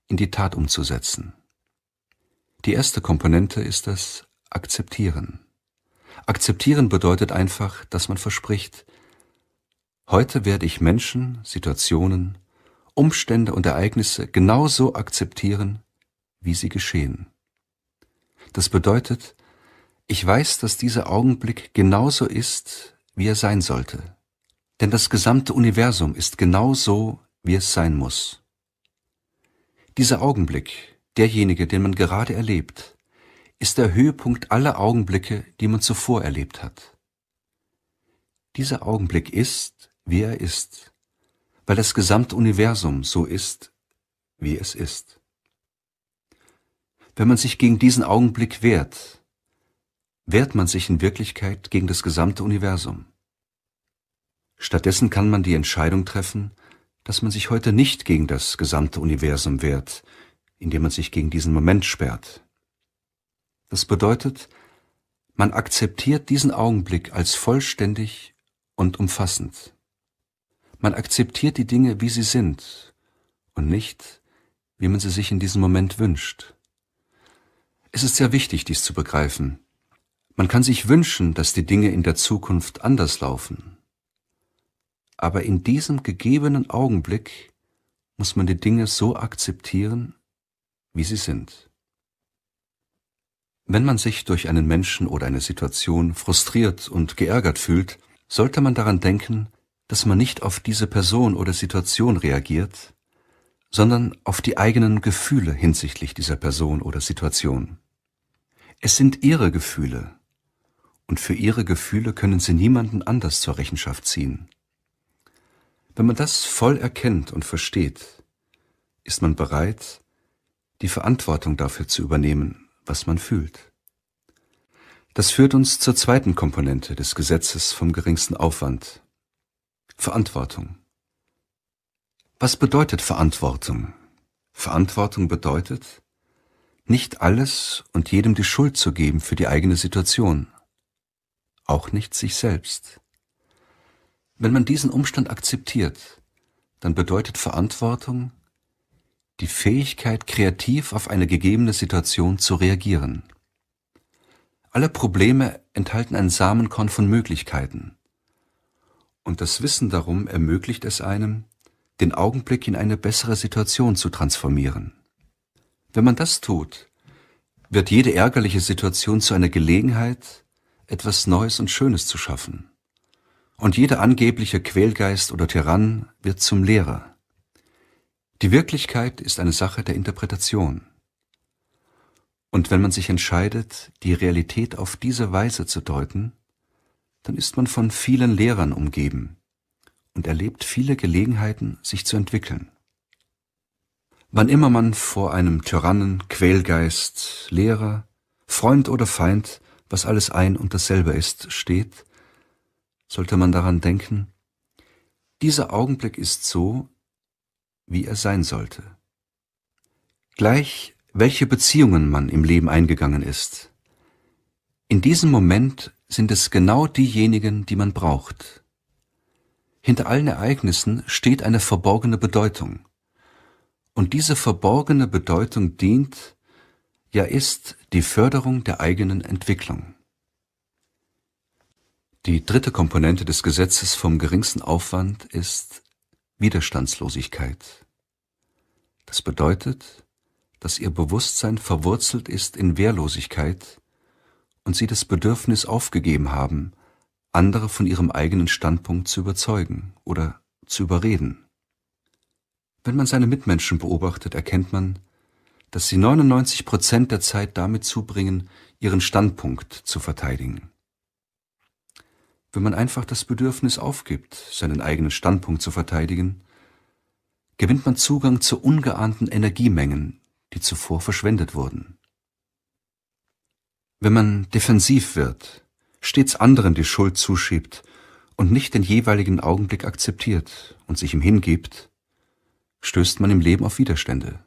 in die Tat umzusetzen. Die erste Komponente ist das Akzeptieren. Akzeptieren bedeutet einfach, dass man verspricht, heute werde ich Menschen, Situationen, Umstände und Ereignisse genauso akzeptieren, wie sie geschehen. Das bedeutet, ich weiß, dass dieser Augenblick genauso ist, wie er sein sollte. Denn das gesamte Universum ist genauso, wie es sein muss. Dieser Augenblick, derjenige, den man gerade erlebt, ist der Höhepunkt aller Augenblicke, die man zuvor erlebt hat. Dieser Augenblick ist, wie er ist, weil das gesamte Universum so ist, wie es ist. Wenn man sich gegen diesen Augenblick wehrt, wehrt man sich in Wirklichkeit gegen das gesamte Universum. Stattdessen kann man die Entscheidung treffen, dass man sich heute nicht gegen das gesamte Universum wehrt, indem man sich gegen diesen Moment sperrt. Das bedeutet, man akzeptiert diesen Augenblick als vollständig und umfassend. Man akzeptiert die Dinge, wie sie sind und nicht, wie man sie sich in diesem Moment wünscht. Es ist sehr wichtig, dies zu begreifen. Man kann sich wünschen, dass die Dinge in der Zukunft anders laufen. Aber in diesem gegebenen Augenblick muss man die Dinge so akzeptieren, wie sie sind. Wenn man sich durch einen Menschen oder eine Situation frustriert und geärgert fühlt, sollte man daran denken, dass man nicht auf diese Person oder Situation reagiert, sondern auf die eigenen Gefühle hinsichtlich dieser Person oder Situation. Es sind ihre Gefühle, und für ihre Gefühle können sie niemanden anders zur Rechenschaft ziehen. Wenn man das voll erkennt und versteht, ist man bereit, die Verantwortung dafür zu übernehmen, was man fühlt. Das führt uns zur zweiten Komponente des Gesetzes vom geringsten Aufwand. Verantwortung. Was bedeutet Verantwortung? Verantwortung bedeutet, nicht alles und jedem die Schuld zu geben für die eigene Situation, auch nicht sich selbst. Wenn man diesen Umstand akzeptiert, dann bedeutet Verantwortung, die Fähigkeit, kreativ auf eine gegebene Situation zu reagieren. Alle Probleme enthalten ein Samenkorn von Möglichkeiten. Und das Wissen darum ermöglicht es einem, den Augenblick in eine bessere Situation zu transformieren. Wenn man das tut, wird jede ärgerliche Situation zu einer Gelegenheit, etwas Neues und Schönes zu schaffen. Und jeder angebliche Quälgeist oder Tyrann wird zum Lehrer. Die Wirklichkeit ist eine Sache der Interpretation. Und wenn man sich entscheidet, die Realität auf diese Weise zu deuten, dann ist man von vielen Lehrern umgeben und erlebt viele Gelegenheiten, sich zu entwickeln. Wann immer man vor einem Tyrannen, Quälgeist, Lehrer, Freund oder Feind, was alles ein und dasselbe ist, steht, sollte man daran denken, dieser Augenblick ist so, wie er sein sollte. Gleich, welche Beziehungen man im Leben eingegangen ist. In diesem Moment sind es genau diejenigen, die man braucht. Hinter allen Ereignissen steht eine verborgene Bedeutung. Und diese verborgene Bedeutung dient, ja ist die Förderung der eigenen Entwicklung. Die dritte Komponente des Gesetzes vom geringsten Aufwand ist Widerstandslosigkeit. Das bedeutet, dass ihr Bewusstsein verwurzelt ist in Wehrlosigkeit und sie das Bedürfnis aufgegeben haben, andere von ihrem eigenen Standpunkt zu überzeugen oder zu überreden. Wenn man seine Mitmenschen beobachtet, erkennt man, dass sie 99 Prozent der Zeit damit zubringen, ihren Standpunkt zu verteidigen wenn man einfach das Bedürfnis aufgibt, seinen eigenen Standpunkt zu verteidigen, gewinnt man Zugang zu ungeahnten Energiemengen, die zuvor verschwendet wurden. Wenn man defensiv wird, stets anderen die Schuld zuschiebt und nicht den jeweiligen Augenblick akzeptiert und sich ihm hingibt, stößt man im Leben auf Widerstände.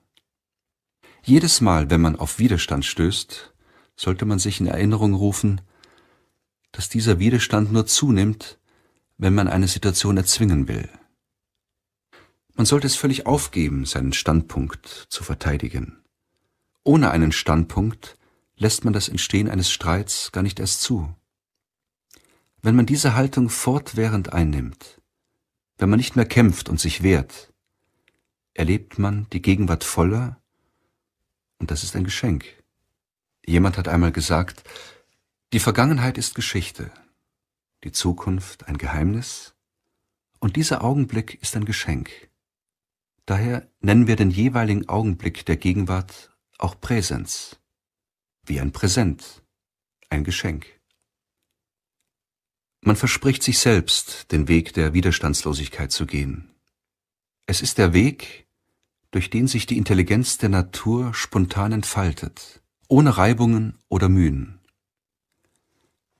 Jedes Mal, wenn man auf Widerstand stößt, sollte man sich in Erinnerung rufen, dass dieser Widerstand nur zunimmt, wenn man eine Situation erzwingen will. Man sollte es völlig aufgeben, seinen Standpunkt zu verteidigen. Ohne einen Standpunkt lässt man das Entstehen eines Streits gar nicht erst zu. Wenn man diese Haltung fortwährend einnimmt, wenn man nicht mehr kämpft und sich wehrt, erlebt man die Gegenwart voller, und das ist ein Geschenk. Jemand hat einmal gesagt, die Vergangenheit ist Geschichte, die Zukunft ein Geheimnis und dieser Augenblick ist ein Geschenk. Daher nennen wir den jeweiligen Augenblick der Gegenwart auch Präsenz, wie ein Präsent, ein Geschenk. Man verspricht sich selbst, den Weg der Widerstandslosigkeit zu gehen. Es ist der Weg, durch den sich die Intelligenz der Natur spontan entfaltet, ohne Reibungen oder Mühen.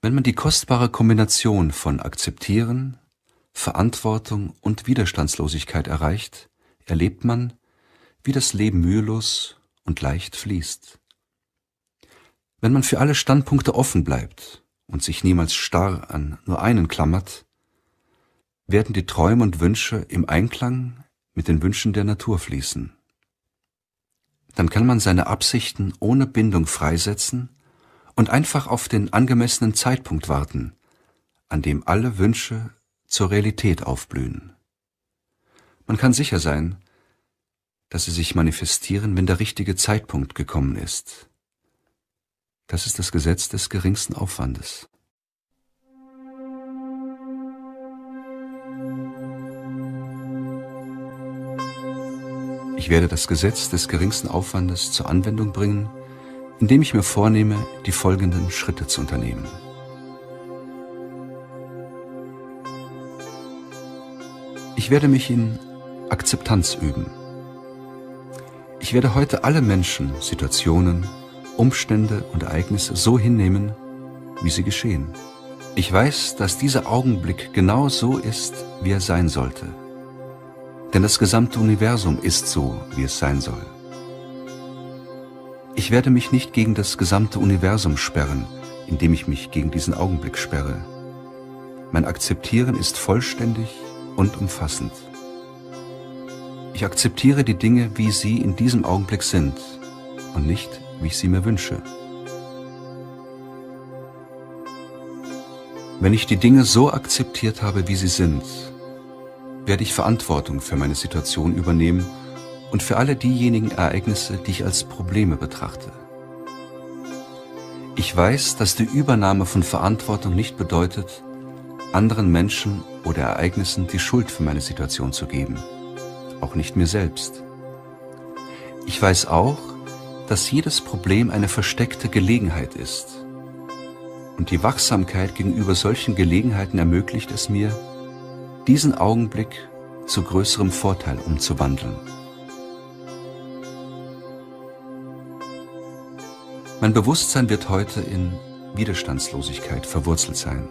Wenn man die kostbare Kombination von Akzeptieren, Verantwortung und Widerstandslosigkeit erreicht, erlebt man, wie das Leben mühelos und leicht fließt. Wenn man für alle Standpunkte offen bleibt und sich niemals starr an nur einen klammert, werden die Träume und Wünsche im Einklang mit den Wünschen der Natur fließen. Dann kann man seine Absichten ohne Bindung freisetzen und einfach auf den angemessenen Zeitpunkt warten, an dem alle Wünsche zur Realität aufblühen. Man kann sicher sein, dass sie sich manifestieren, wenn der richtige Zeitpunkt gekommen ist. Das ist das Gesetz des geringsten Aufwandes. Ich werde das Gesetz des geringsten Aufwandes zur Anwendung bringen, indem ich mir vornehme, die folgenden Schritte zu unternehmen. Ich werde mich in Akzeptanz üben. Ich werde heute alle Menschen, Situationen, Umstände und Ereignisse so hinnehmen, wie sie geschehen. Ich weiß, dass dieser Augenblick genau so ist, wie er sein sollte. Denn das gesamte Universum ist so, wie es sein soll. Ich werde mich nicht gegen das gesamte Universum sperren, indem ich mich gegen diesen Augenblick sperre. Mein Akzeptieren ist vollständig und umfassend. Ich akzeptiere die Dinge, wie sie in diesem Augenblick sind und nicht, wie ich sie mir wünsche. Wenn ich die Dinge so akzeptiert habe, wie sie sind, werde ich Verantwortung für meine Situation übernehmen und für alle diejenigen Ereignisse, die ich als Probleme betrachte. Ich weiß, dass die Übernahme von Verantwortung nicht bedeutet, anderen Menschen oder Ereignissen die Schuld für meine Situation zu geben, auch nicht mir selbst. Ich weiß auch, dass jedes Problem eine versteckte Gelegenheit ist. Und die Wachsamkeit gegenüber solchen Gelegenheiten ermöglicht es mir, diesen Augenblick zu größerem Vorteil umzuwandeln. Mein Bewusstsein wird heute in Widerstandslosigkeit verwurzelt sein.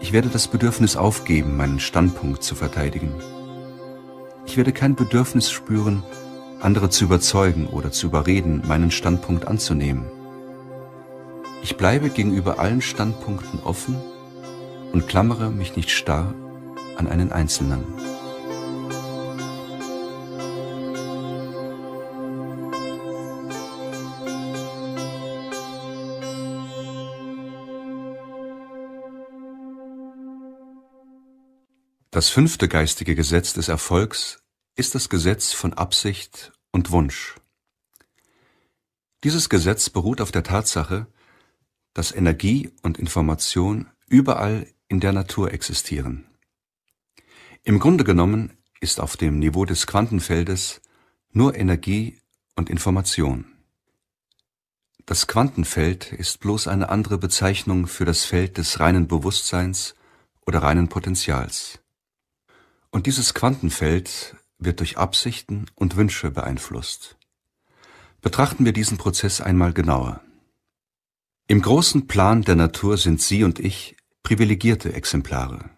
Ich werde das Bedürfnis aufgeben, meinen Standpunkt zu verteidigen. Ich werde kein Bedürfnis spüren, andere zu überzeugen oder zu überreden, meinen Standpunkt anzunehmen. Ich bleibe gegenüber allen Standpunkten offen und klammere mich nicht starr an einen Einzelnen. Das fünfte geistige Gesetz des Erfolgs ist das Gesetz von Absicht und Wunsch. Dieses Gesetz beruht auf der Tatsache, dass Energie und Information überall in der Natur existieren. Im Grunde genommen ist auf dem Niveau des Quantenfeldes nur Energie und Information. Das Quantenfeld ist bloß eine andere Bezeichnung für das Feld des reinen Bewusstseins oder reinen Potenzials. Und dieses Quantenfeld wird durch Absichten und Wünsche beeinflusst. Betrachten wir diesen Prozess einmal genauer. Im großen Plan der Natur sind Sie und ich privilegierte Exemplare.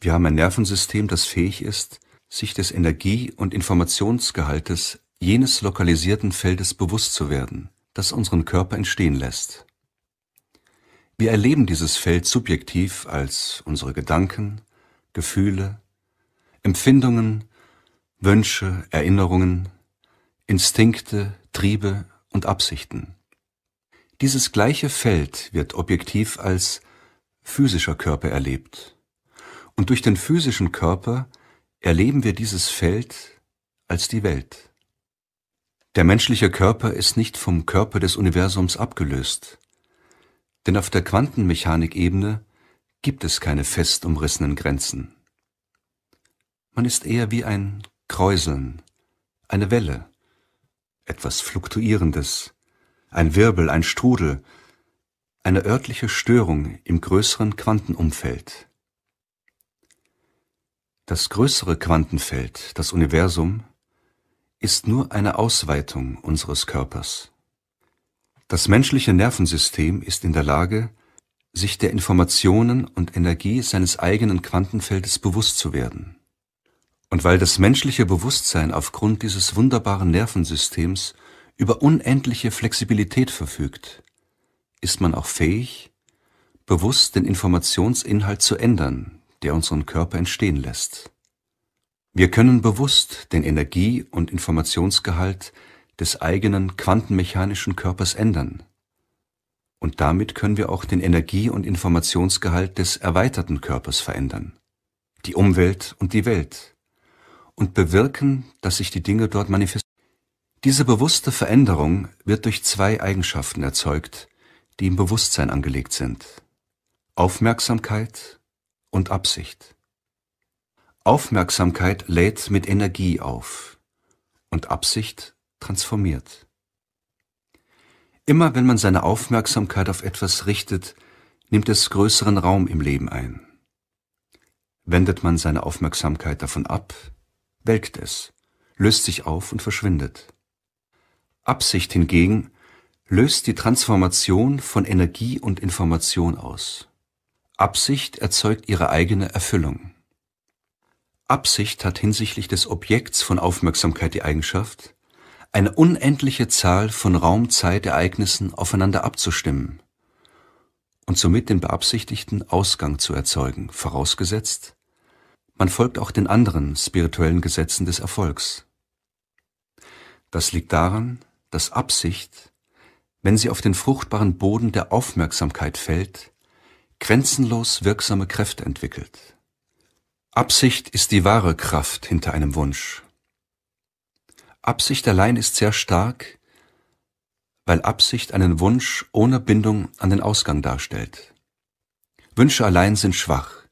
Wir haben ein Nervensystem, das fähig ist, sich des Energie- und Informationsgehaltes jenes lokalisierten Feldes bewusst zu werden, das unseren Körper entstehen lässt. Wir erleben dieses Feld subjektiv als unsere Gedanken, Gefühle, Empfindungen, Wünsche, Erinnerungen, Instinkte, Triebe und Absichten. Dieses gleiche Feld wird objektiv als physischer Körper erlebt. Und durch den physischen Körper erleben wir dieses Feld als die Welt. Der menschliche Körper ist nicht vom Körper des Universums abgelöst, denn auf der Quantenmechanikebene gibt es keine fest umrissenen Grenzen. Man ist eher wie ein Kräuseln, eine Welle, etwas Fluktuierendes, ein Wirbel, ein Strudel, eine örtliche Störung im größeren Quantenumfeld. Das größere Quantenfeld, das Universum, ist nur eine Ausweitung unseres Körpers. Das menschliche Nervensystem ist in der Lage, sich der Informationen und Energie seines eigenen Quantenfeldes bewusst zu werden. Und weil das menschliche Bewusstsein aufgrund dieses wunderbaren Nervensystems über unendliche Flexibilität verfügt, ist man auch fähig, bewusst den Informationsinhalt zu ändern, der unseren Körper entstehen lässt. Wir können bewusst den Energie- und Informationsgehalt des eigenen quantenmechanischen Körpers ändern. Und damit können wir auch den Energie- und Informationsgehalt des erweiterten Körpers verändern, die Umwelt und die Welt und bewirken, dass sich die Dinge dort manifestieren. Diese bewusste Veränderung wird durch zwei Eigenschaften erzeugt, die im Bewusstsein angelegt sind. Aufmerksamkeit und Absicht. Aufmerksamkeit lädt mit Energie auf und Absicht transformiert. Immer wenn man seine Aufmerksamkeit auf etwas richtet, nimmt es größeren Raum im Leben ein. Wendet man seine Aufmerksamkeit davon ab, welkt es, löst sich auf und verschwindet. Absicht hingegen löst die Transformation von Energie und Information aus. Absicht erzeugt ihre eigene Erfüllung. Absicht hat hinsichtlich des Objekts von Aufmerksamkeit die Eigenschaft, eine unendliche Zahl von Raumzeitereignissen aufeinander abzustimmen und somit den beabsichtigten Ausgang zu erzeugen, vorausgesetzt, man folgt auch den anderen spirituellen Gesetzen des Erfolgs. Das liegt daran, dass Absicht, wenn sie auf den fruchtbaren Boden der Aufmerksamkeit fällt, grenzenlos wirksame Kräfte entwickelt. Absicht ist die wahre Kraft hinter einem Wunsch. Absicht allein ist sehr stark, weil Absicht einen Wunsch ohne Bindung an den Ausgang darstellt. Wünsche allein sind schwach.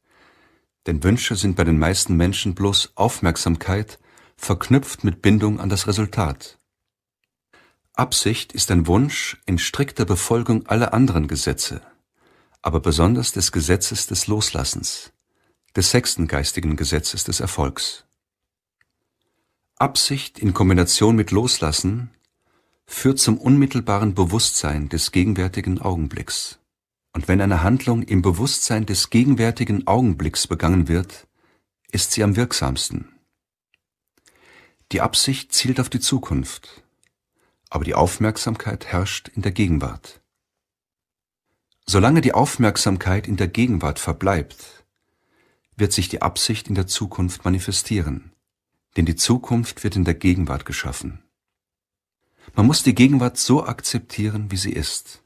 Denn Wünsche sind bei den meisten Menschen bloß Aufmerksamkeit, verknüpft mit Bindung an das Resultat. Absicht ist ein Wunsch in strikter Befolgung aller anderen Gesetze, aber besonders des Gesetzes des Loslassens, des sechsten geistigen Gesetzes des Erfolgs. Absicht in Kombination mit Loslassen führt zum unmittelbaren Bewusstsein des gegenwärtigen Augenblicks. Und wenn eine Handlung im Bewusstsein des gegenwärtigen Augenblicks begangen wird, ist sie am wirksamsten. Die Absicht zielt auf die Zukunft, aber die Aufmerksamkeit herrscht in der Gegenwart. Solange die Aufmerksamkeit in der Gegenwart verbleibt, wird sich die Absicht in der Zukunft manifestieren, denn die Zukunft wird in der Gegenwart geschaffen. Man muss die Gegenwart so akzeptieren, wie sie ist.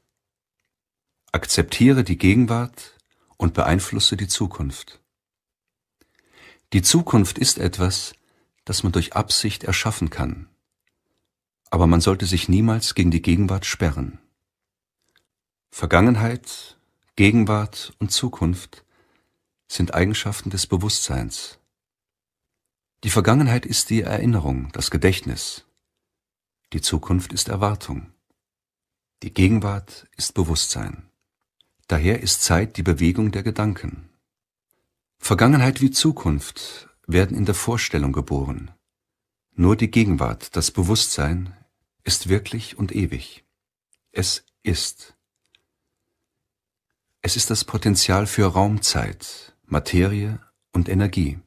Akzeptiere die Gegenwart und beeinflusse die Zukunft. Die Zukunft ist etwas, das man durch Absicht erschaffen kann, aber man sollte sich niemals gegen die Gegenwart sperren. Vergangenheit, Gegenwart und Zukunft sind Eigenschaften des Bewusstseins. Die Vergangenheit ist die Erinnerung, das Gedächtnis. Die Zukunft ist Erwartung. Die Gegenwart ist Bewusstsein. Daher ist Zeit die Bewegung der Gedanken. Vergangenheit wie Zukunft werden in der Vorstellung geboren. Nur die Gegenwart, das Bewusstsein, ist wirklich und ewig. Es ist. Es ist das Potenzial für Raumzeit, Materie und Energie.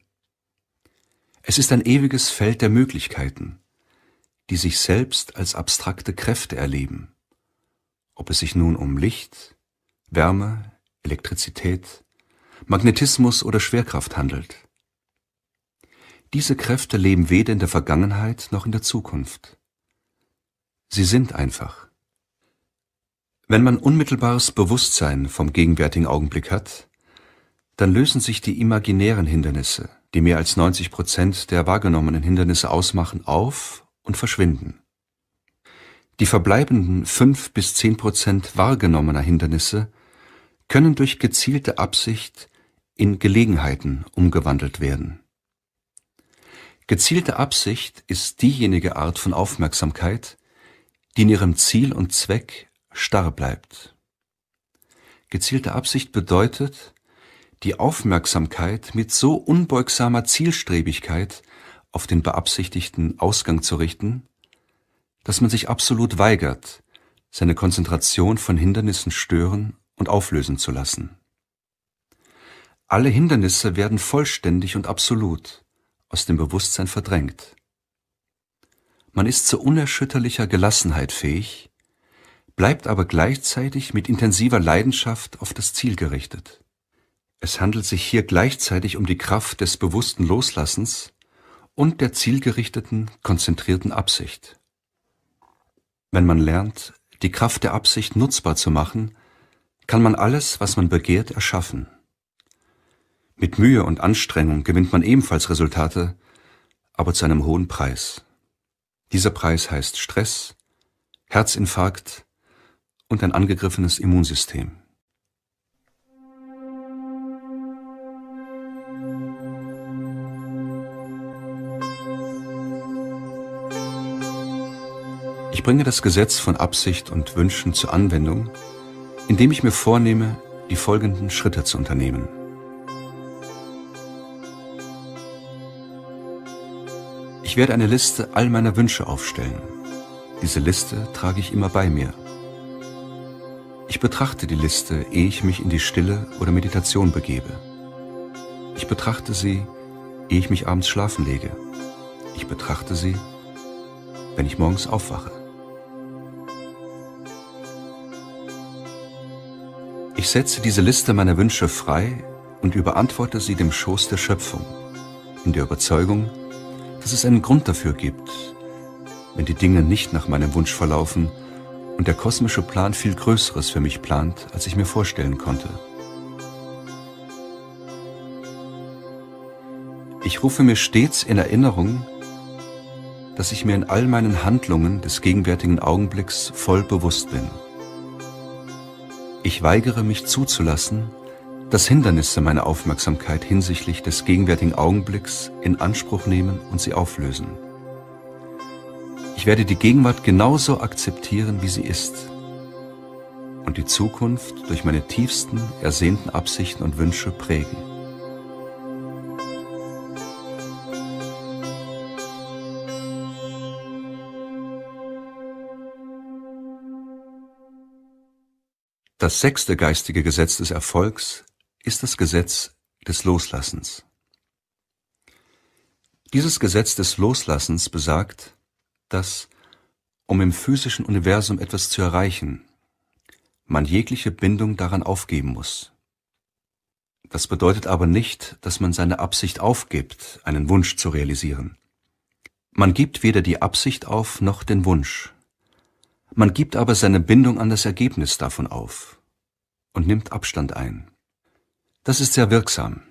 Es ist ein ewiges Feld der Möglichkeiten, die sich selbst als abstrakte Kräfte erleben, ob es sich nun um Licht, Wärme, Elektrizität, Magnetismus oder Schwerkraft handelt. Diese Kräfte leben weder in der Vergangenheit noch in der Zukunft. Sie sind einfach. Wenn man unmittelbares Bewusstsein vom gegenwärtigen Augenblick hat, dann lösen sich die imaginären Hindernisse, die mehr als 90 Prozent der wahrgenommenen Hindernisse ausmachen, auf und verschwinden. Die verbleibenden 5 bis 10 Prozent wahrgenommener Hindernisse können durch gezielte Absicht in Gelegenheiten umgewandelt werden. Gezielte Absicht ist diejenige Art von Aufmerksamkeit, die in ihrem Ziel und Zweck starr bleibt. Gezielte Absicht bedeutet, die Aufmerksamkeit mit so unbeugsamer Zielstrebigkeit auf den beabsichtigten Ausgang zu richten, dass man sich absolut weigert, seine Konzentration von Hindernissen stören und auflösen zu lassen. Alle Hindernisse werden vollständig und absolut aus dem Bewusstsein verdrängt. Man ist zu unerschütterlicher Gelassenheit fähig, bleibt aber gleichzeitig mit intensiver Leidenschaft auf das Ziel gerichtet. Es handelt sich hier gleichzeitig um die Kraft des bewussten Loslassens und der zielgerichteten, konzentrierten Absicht. Wenn man lernt, die Kraft der Absicht nutzbar zu machen, kann man alles, was man begehrt, erschaffen. Mit Mühe und Anstrengung gewinnt man ebenfalls Resultate, aber zu einem hohen Preis. Dieser Preis heißt Stress, Herzinfarkt und ein angegriffenes Immunsystem. Ich bringe das Gesetz von Absicht und Wünschen zur Anwendung, indem ich mir vornehme, die folgenden Schritte zu unternehmen. Ich werde eine Liste all meiner Wünsche aufstellen. Diese Liste trage ich immer bei mir. Ich betrachte die Liste, ehe ich mich in die Stille oder Meditation begebe. Ich betrachte sie, ehe ich mich abends schlafen lege. Ich betrachte sie, wenn ich morgens aufwache. Ich setze diese Liste meiner Wünsche frei und überantworte sie dem Schoß der Schöpfung, in der Überzeugung, dass es einen Grund dafür gibt, wenn die Dinge nicht nach meinem Wunsch verlaufen und der kosmische Plan viel Größeres für mich plant, als ich mir vorstellen konnte. Ich rufe mir stets in Erinnerung, dass ich mir in all meinen Handlungen des gegenwärtigen Augenblicks voll bewusst bin. Ich weigere mich zuzulassen, dass Hindernisse meine Aufmerksamkeit hinsichtlich des gegenwärtigen Augenblicks in Anspruch nehmen und sie auflösen. Ich werde die Gegenwart genauso akzeptieren, wie sie ist und die Zukunft durch meine tiefsten, ersehnten Absichten und Wünsche prägen. Das sechste geistige Gesetz des Erfolgs ist das Gesetz des Loslassens. Dieses Gesetz des Loslassens besagt, dass, um im physischen Universum etwas zu erreichen, man jegliche Bindung daran aufgeben muss. Das bedeutet aber nicht, dass man seine Absicht aufgibt, einen Wunsch zu realisieren. Man gibt weder die Absicht auf noch den Wunsch. Man gibt aber seine Bindung an das Ergebnis davon auf und nimmt Abstand ein. Das ist sehr wirksam.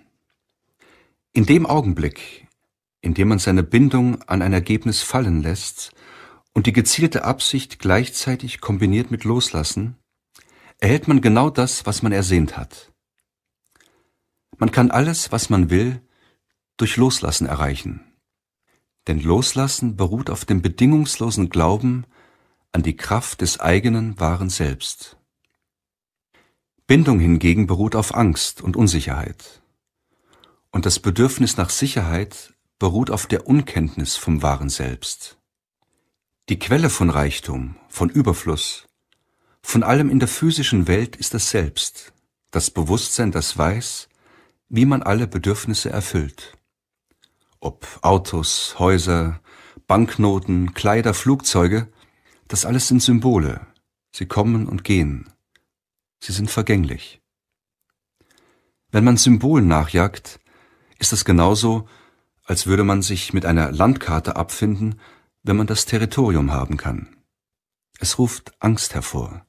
In dem Augenblick, in dem man seine Bindung an ein Ergebnis fallen lässt und die gezielte Absicht gleichzeitig kombiniert mit Loslassen, erhält man genau das, was man ersehnt hat. Man kann alles, was man will, durch Loslassen erreichen. Denn Loslassen beruht auf dem bedingungslosen Glauben an die Kraft des eigenen wahren Selbst. Bindung hingegen beruht auf Angst und Unsicherheit. Und das Bedürfnis nach Sicherheit beruht auf der Unkenntnis vom wahren Selbst. Die Quelle von Reichtum, von Überfluss, von allem in der physischen Welt ist das Selbst, das Bewusstsein, das weiß, wie man alle Bedürfnisse erfüllt. Ob Autos, Häuser, Banknoten, Kleider, Flugzeuge, das alles sind Symbole. Sie kommen und gehen. Sie sind vergänglich. Wenn man Symbolen nachjagt, ist das genauso, als würde man sich mit einer Landkarte abfinden, wenn man das Territorium haben kann. Es ruft Angst hervor.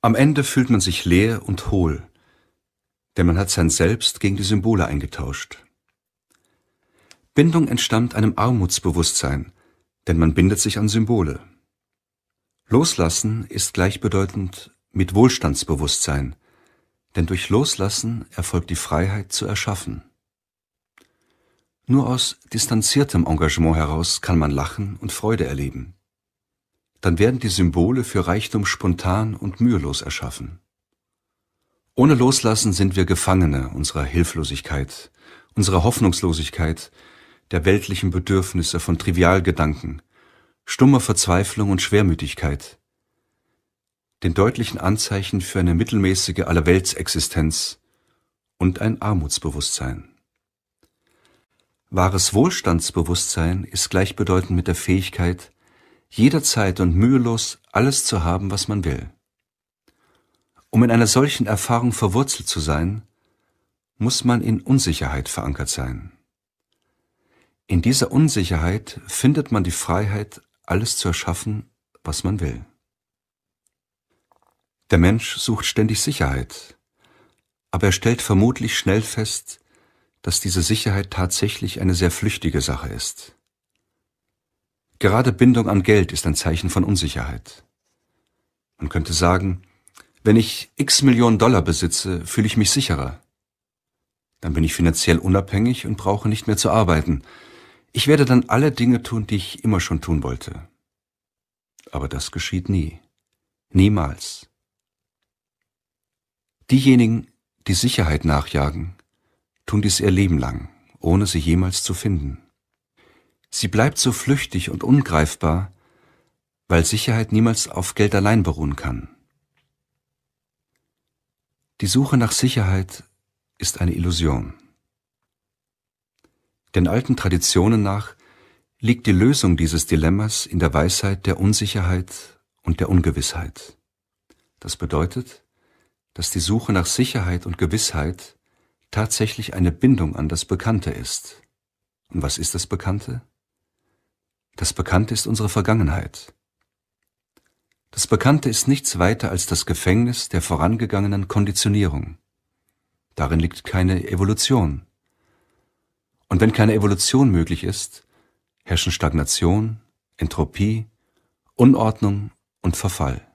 Am Ende fühlt man sich leer und hohl, denn man hat sein Selbst gegen die Symbole eingetauscht. Bindung entstammt einem Armutsbewusstsein, denn man bindet sich an Symbole. Loslassen ist gleichbedeutend mit Wohlstandsbewusstsein, denn durch Loslassen erfolgt die Freiheit zu erschaffen. Nur aus distanziertem Engagement heraus kann man Lachen und Freude erleben. Dann werden die Symbole für Reichtum spontan und mühelos erschaffen. Ohne Loslassen sind wir Gefangene unserer Hilflosigkeit, unserer Hoffnungslosigkeit, der weltlichen Bedürfnisse von Trivialgedanken, stummer Verzweiflung und Schwermütigkeit, den deutlichen Anzeichen für eine mittelmäßige Allerweltsexistenz und ein Armutsbewusstsein. Wahres Wohlstandsbewusstsein ist gleichbedeutend mit der Fähigkeit, jederzeit und mühelos alles zu haben, was man will. Um in einer solchen Erfahrung verwurzelt zu sein, muss man in Unsicherheit verankert sein. In dieser Unsicherheit findet man die Freiheit, alles zu erschaffen, was man will. Der Mensch sucht ständig Sicherheit, aber er stellt vermutlich schnell fest, dass diese Sicherheit tatsächlich eine sehr flüchtige Sache ist. Gerade Bindung an Geld ist ein Zeichen von Unsicherheit. Man könnte sagen, wenn ich x Millionen Dollar besitze, fühle ich mich sicherer. Dann bin ich finanziell unabhängig und brauche nicht mehr zu arbeiten, ich werde dann alle Dinge tun, die ich immer schon tun wollte. Aber das geschieht nie. Niemals. Diejenigen, die Sicherheit nachjagen, tun dies ihr Leben lang, ohne sie jemals zu finden. Sie bleibt so flüchtig und ungreifbar, weil Sicherheit niemals auf Geld allein beruhen kann. Die Suche nach Sicherheit ist eine Illusion. Denn alten Traditionen nach liegt die Lösung dieses Dilemmas in der Weisheit der Unsicherheit und der Ungewissheit. Das bedeutet, dass die Suche nach Sicherheit und Gewissheit tatsächlich eine Bindung an das Bekannte ist. Und was ist das Bekannte? Das Bekannte ist unsere Vergangenheit. Das Bekannte ist nichts weiter als das Gefängnis der vorangegangenen Konditionierung. Darin liegt keine Evolution, und wenn keine Evolution möglich ist, herrschen Stagnation, Entropie, Unordnung und Verfall.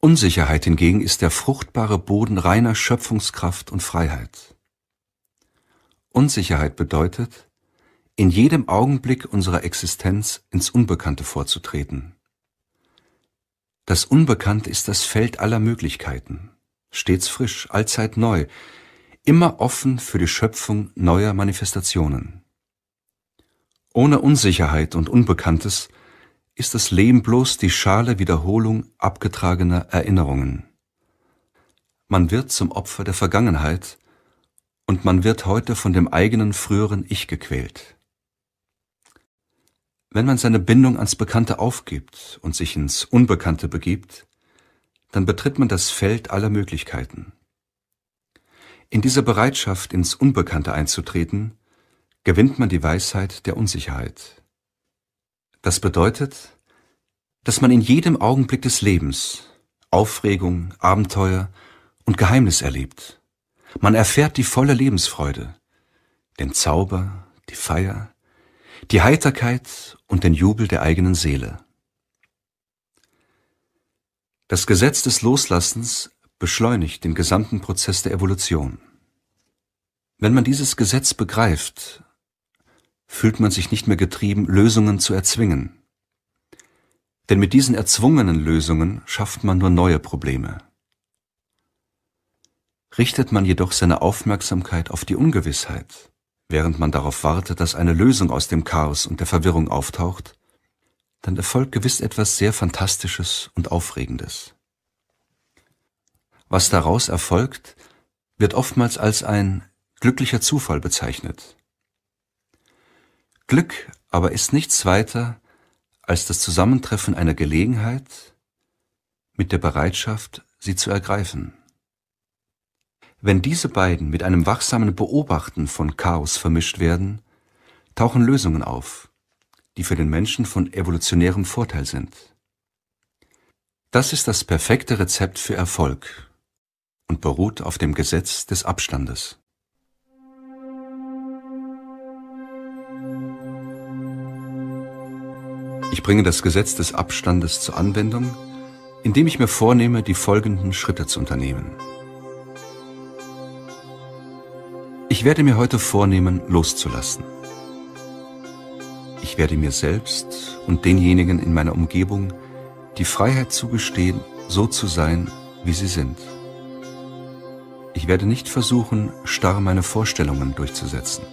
Unsicherheit hingegen ist der fruchtbare Boden reiner Schöpfungskraft und Freiheit. Unsicherheit bedeutet, in jedem Augenblick unserer Existenz ins Unbekannte vorzutreten. Das Unbekannte ist das Feld aller Möglichkeiten, stets frisch, allzeit neu, immer offen für die Schöpfung neuer Manifestationen. Ohne Unsicherheit und Unbekanntes ist das Leben bloß die schale Wiederholung abgetragener Erinnerungen. Man wird zum Opfer der Vergangenheit und man wird heute von dem eigenen früheren Ich gequält. Wenn man seine Bindung ans Bekannte aufgibt und sich ins Unbekannte begibt, dann betritt man das Feld aller Möglichkeiten. In dieser Bereitschaft, ins Unbekannte einzutreten, gewinnt man die Weisheit der Unsicherheit. Das bedeutet, dass man in jedem Augenblick des Lebens Aufregung, Abenteuer und Geheimnis erlebt. Man erfährt die volle Lebensfreude, den Zauber, die Feier, die Heiterkeit und den Jubel der eigenen Seele. Das Gesetz des Loslassens beschleunigt den gesamten Prozess der Evolution. Wenn man dieses Gesetz begreift, fühlt man sich nicht mehr getrieben, Lösungen zu erzwingen. Denn mit diesen erzwungenen Lösungen schafft man nur neue Probleme. Richtet man jedoch seine Aufmerksamkeit auf die Ungewissheit, während man darauf wartet, dass eine Lösung aus dem Chaos und der Verwirrung auftaucht, dann erfolgt gewiss etwas sehr Fantastisches und Aufregendes. Was daraus erfolgt, wird oftmals als ein glücklicher Zufall bezeichnet. Glück aber ist nichts weiter als das Zusammentreffen einer Gelegenheit mit der Bereitschaft, sie zu ergreifen. Wenn diese beiden mit einem wachsamen Beobachten von Chaos vermischt werden, tauchen Lösungen auf, die für den Menschen von evolutionärem Vorteil sind. Das ist das perfekte Rezept für Erfolg und beruht auf dem Gesetz des Abstandes. Ich bringe das Gesetz des Abstandes zur Anwendung, indem ich mir vornehme, die folgenden Schritte zu unternehmen. Ich werde mir heute vornehmen, loszulassen. Ich werde mir selbst und denjenigen in meiner Umgebung die Freiheit zugestehen, so zu sein, wie sie sind. Ich werde nicht versuchen, starr meine Vorstellungen durchzusetzen.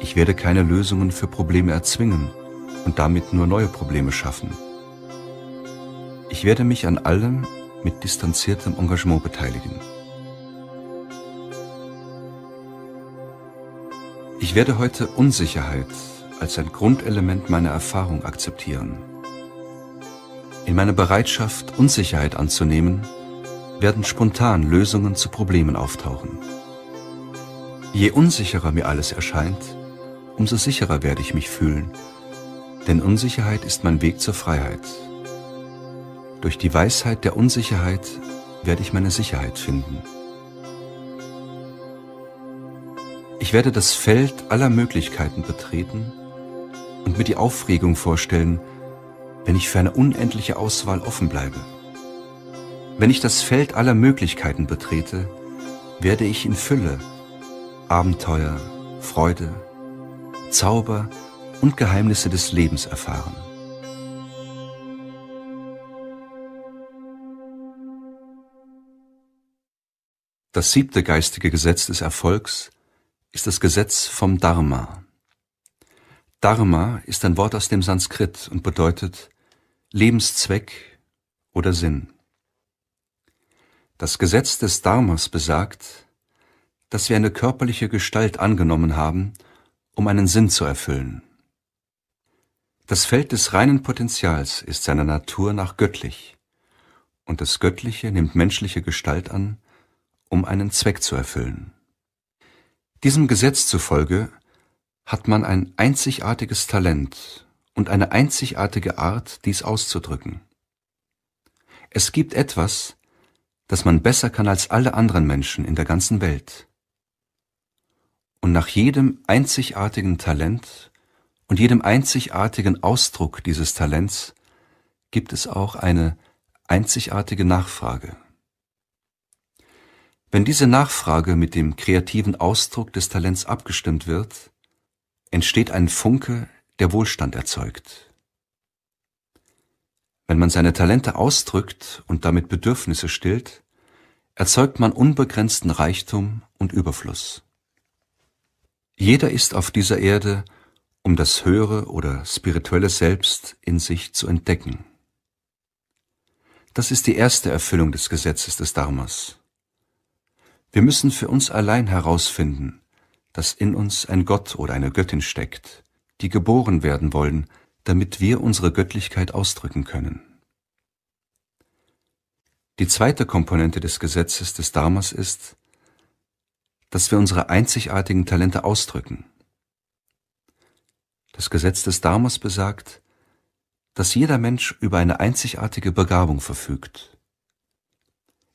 Ich werde keine Lösungen für Probleme erzwingen und damit nur neue Probleme schaffen. Ich werde mich an allem mit distanziertem Engagement beteiligen. Ich werde heute Unsicherheit als ein Grundelement meiner Erfahrung akzeptieren. In meiner Bereitschaft, Unsicherheit anzunehmen, werden spontan Lösungen zu Problemen auftauchen. Je unsicherer mir alles erscheint, umso sicherer werde ich mich fühlen, denn Unsicherheit ist mein Weg zur Freiheit. Durch die Weisheit der Unsicherheit werde ich meine Sicherheit finden. Ich werde das Feld aller Möglichkeiten betreten und mir die Aufregung vorstellen, wenn ich für eine unendliche Auswahl offen bleibe. Wenn ich das Feld aller Möglichkeiten betrete, werde ich in Fülle, Abenteuer, Freude, Zauber und Geheimnisse des Lebens erfahren. Das siebte geistige Gesetz des Erfolgs ist das Gesetz vom Dharma. Dharma ist ein Wort aus dem Sanskrit und bedeutet Lebenszweck oder Sinn. Das Gesetz des Dharmas besagt, dass wir eine körperliche Gestalt angenommen haben, um einen Sinn zu erfüllen. Das Feld des reinen Potenzials ist seiner Natur nach göttlich, und das Göttliche nimmt menschliche Gestalt an, um einen Zweck zu erfüllen. Diesem Gesetz zufolge hat man ein einzigartiges Talent und eine einzigartige Art, dies auszudrücken. Es gibt etwas, dass man besser kann als alle anderen Menschen in der ganzen Welt. Und nach jedem einzigartigen Talent und jedem einzigartigen Ausdruck dieses Talents gibt es auch eine einzigartige Nachfrage. Wenn diese Nachfrage mit dem kreativen Ausdruck des Talents abgestimmt wird, entsteht ein Funke, der Wohlstand erzeugt. Wenn man seine Talente ausdrückt und damit Bedürfnisse stillt, erzeugt man unbegrenzten Reichtum und Überfluss. Jeder ist auf dieser Erde, um das höhere oder spirituelle Selbst in sich zu entdecken. Das ist die erste Erfüllung des Gesetzes des Dharmas. Wir müssen für uns allein herausfinden, dass in uns ein Gott oder eine Göttin steckt, die geboren werden wollen, damit wir unsere Göttlichkeit ausdrücken können. Die zweite Komponente des Gesetzes des Dharmas ist, dass wir unsere einzigartigen Talente ausdrücken. Das Gesetz des Dharmas besagt, dass jeder Mensch über eine einzigartige Begabung verfügt.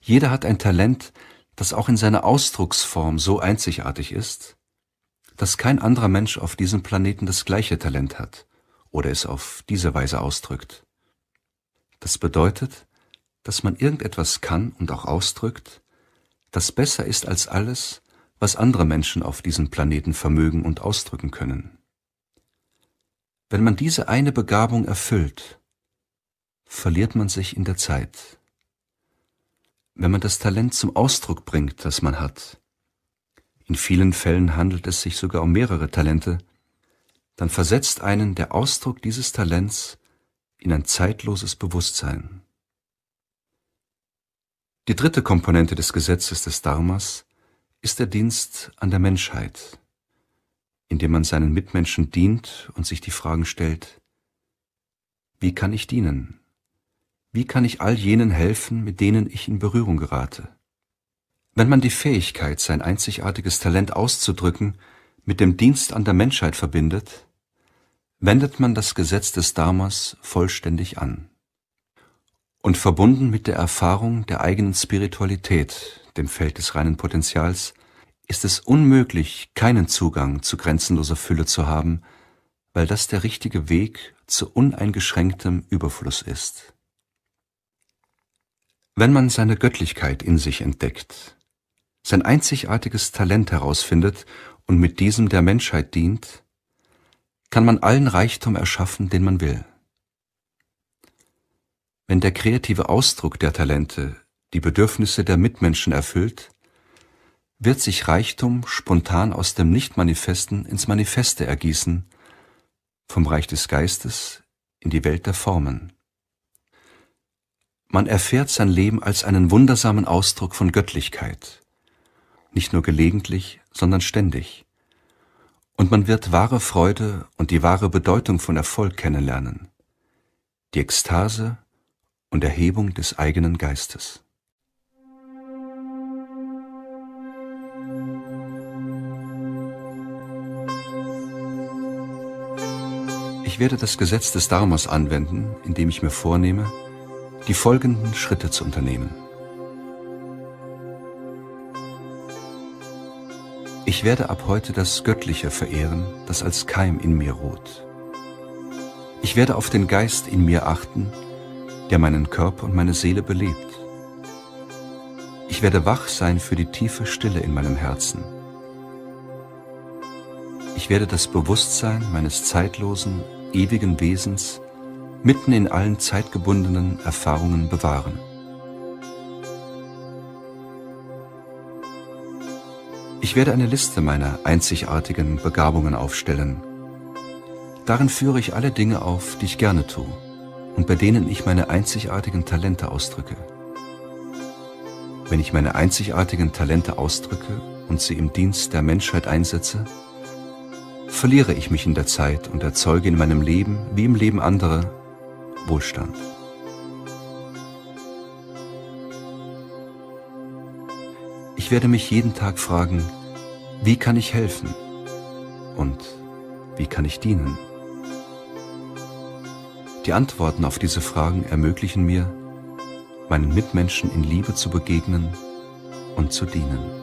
Jeder hat ein Talent, das auch in seiner Ausdrucksform so einzigartig ist, dass kein anderer Mensch auf diesem Planeten das gleiche Talent hat oder es auf diese Weise ausdrückt. Das bedeutet, dass man irgendetwas kann und auch ausdrückt, das besser ist als alles, was andere Menschen auf diesem Planeten vermögen und ausdrücken können. Wenn man diese eine Begabung erfüllt, verliert man sich in der Zeit. Wenn man das Talent zum Ausdruck bringt, das man hat, in vielen Fällen handelt es sich sogar um mehrere Talente, dann versetzt einen der Ausdruck dieses Talents in ein zeitloses Bewusstsein. Die dritte Komponente des Gesetzes des Dharmas ist der Dienst an der Menschheit, indem man seinen Mitmenschen dient und sich die Fragen stellt, wie kann ich dienen? Wie kann ich all jenen helfen, mit denen ich in Berührung gerate? Wenn man die Fähigkeit, sein einzigartiges Talent auszudrücken, mit dem Dienst an der Menschheit verbindet, wendet man das Gesetz des Dharmas vollständig an und verbunden mit der Erfahrung der eigenen Spiritualität, dem Feld des reinen Potenzials, ist es unmöglich, keinen Zugang zu grenzenloser Fülle zu haben, weil das der richtige Weg zu uneingeschränktem Überfluss ist. Wenn man seine Göttlichkeit in sich entdeckt, sein einzigartiges Talent herausfindet und mit diesem der Menschheit dient, kann man allen Reichtum erschaffen, den man will. Wenn der kreative Ausdruck der Talente die Bedürfnisse der Mitmenschen erfüllt, wird sich Reichtum spontan aus dem Nichtmanifesten ins Manifeste ergießen, vom Reich des Geistes in die Welt der Formen. Man erfährt sein Leben als einen wundersamen Ausdruck von Göttlichkeit, nicht nur gelegentlich, sondern ständig. Und man wird wahre Freude und die wahre Bedeutung von Erfolg kennenlernen, die Ekstase und Erhebung des eigenen Geistes. Ich werde das Gesetz des Dharmas anwenden, indem ich mir vornehme, die folgenden Schritte zu unternehmen. Ich werde ab heute das Göttliche verehren, das als Keim in mir ruht. Ich werde auf den Geist in mir achten der meinen Körper und meine Seele belebt. Ich werde wach sein für die tiefe Stille in meinem Herzen. Ich werde das Bewusstsein meines zeitlosen, ewigen Wesens mitten in allen zeitgebundenen Erfahrungen bewahren. Ich werde eine Liste meiner einzigartigen Begabungen aufstellen. Darin führe ich alle Dinge auf, die ich gerne tue und bei denen ich meine einzigartigen Talente ausdrücke. Wenn ich meine einzigartigen Talente ausdrücke und sie im Dienst der Menschheit einsetze, verliere ich mich in der Zeit und erzeuge in meinem Leben wie im Leben anderer Wohlstand. Ich werde mich jeden Tag fragen, wie kann ich helfen und wie kann ich dienen? Die Antworten auf diese Fragen ermöglichen mir, meinen Mitmenschen in Liebe zu begegnen und zu dienen.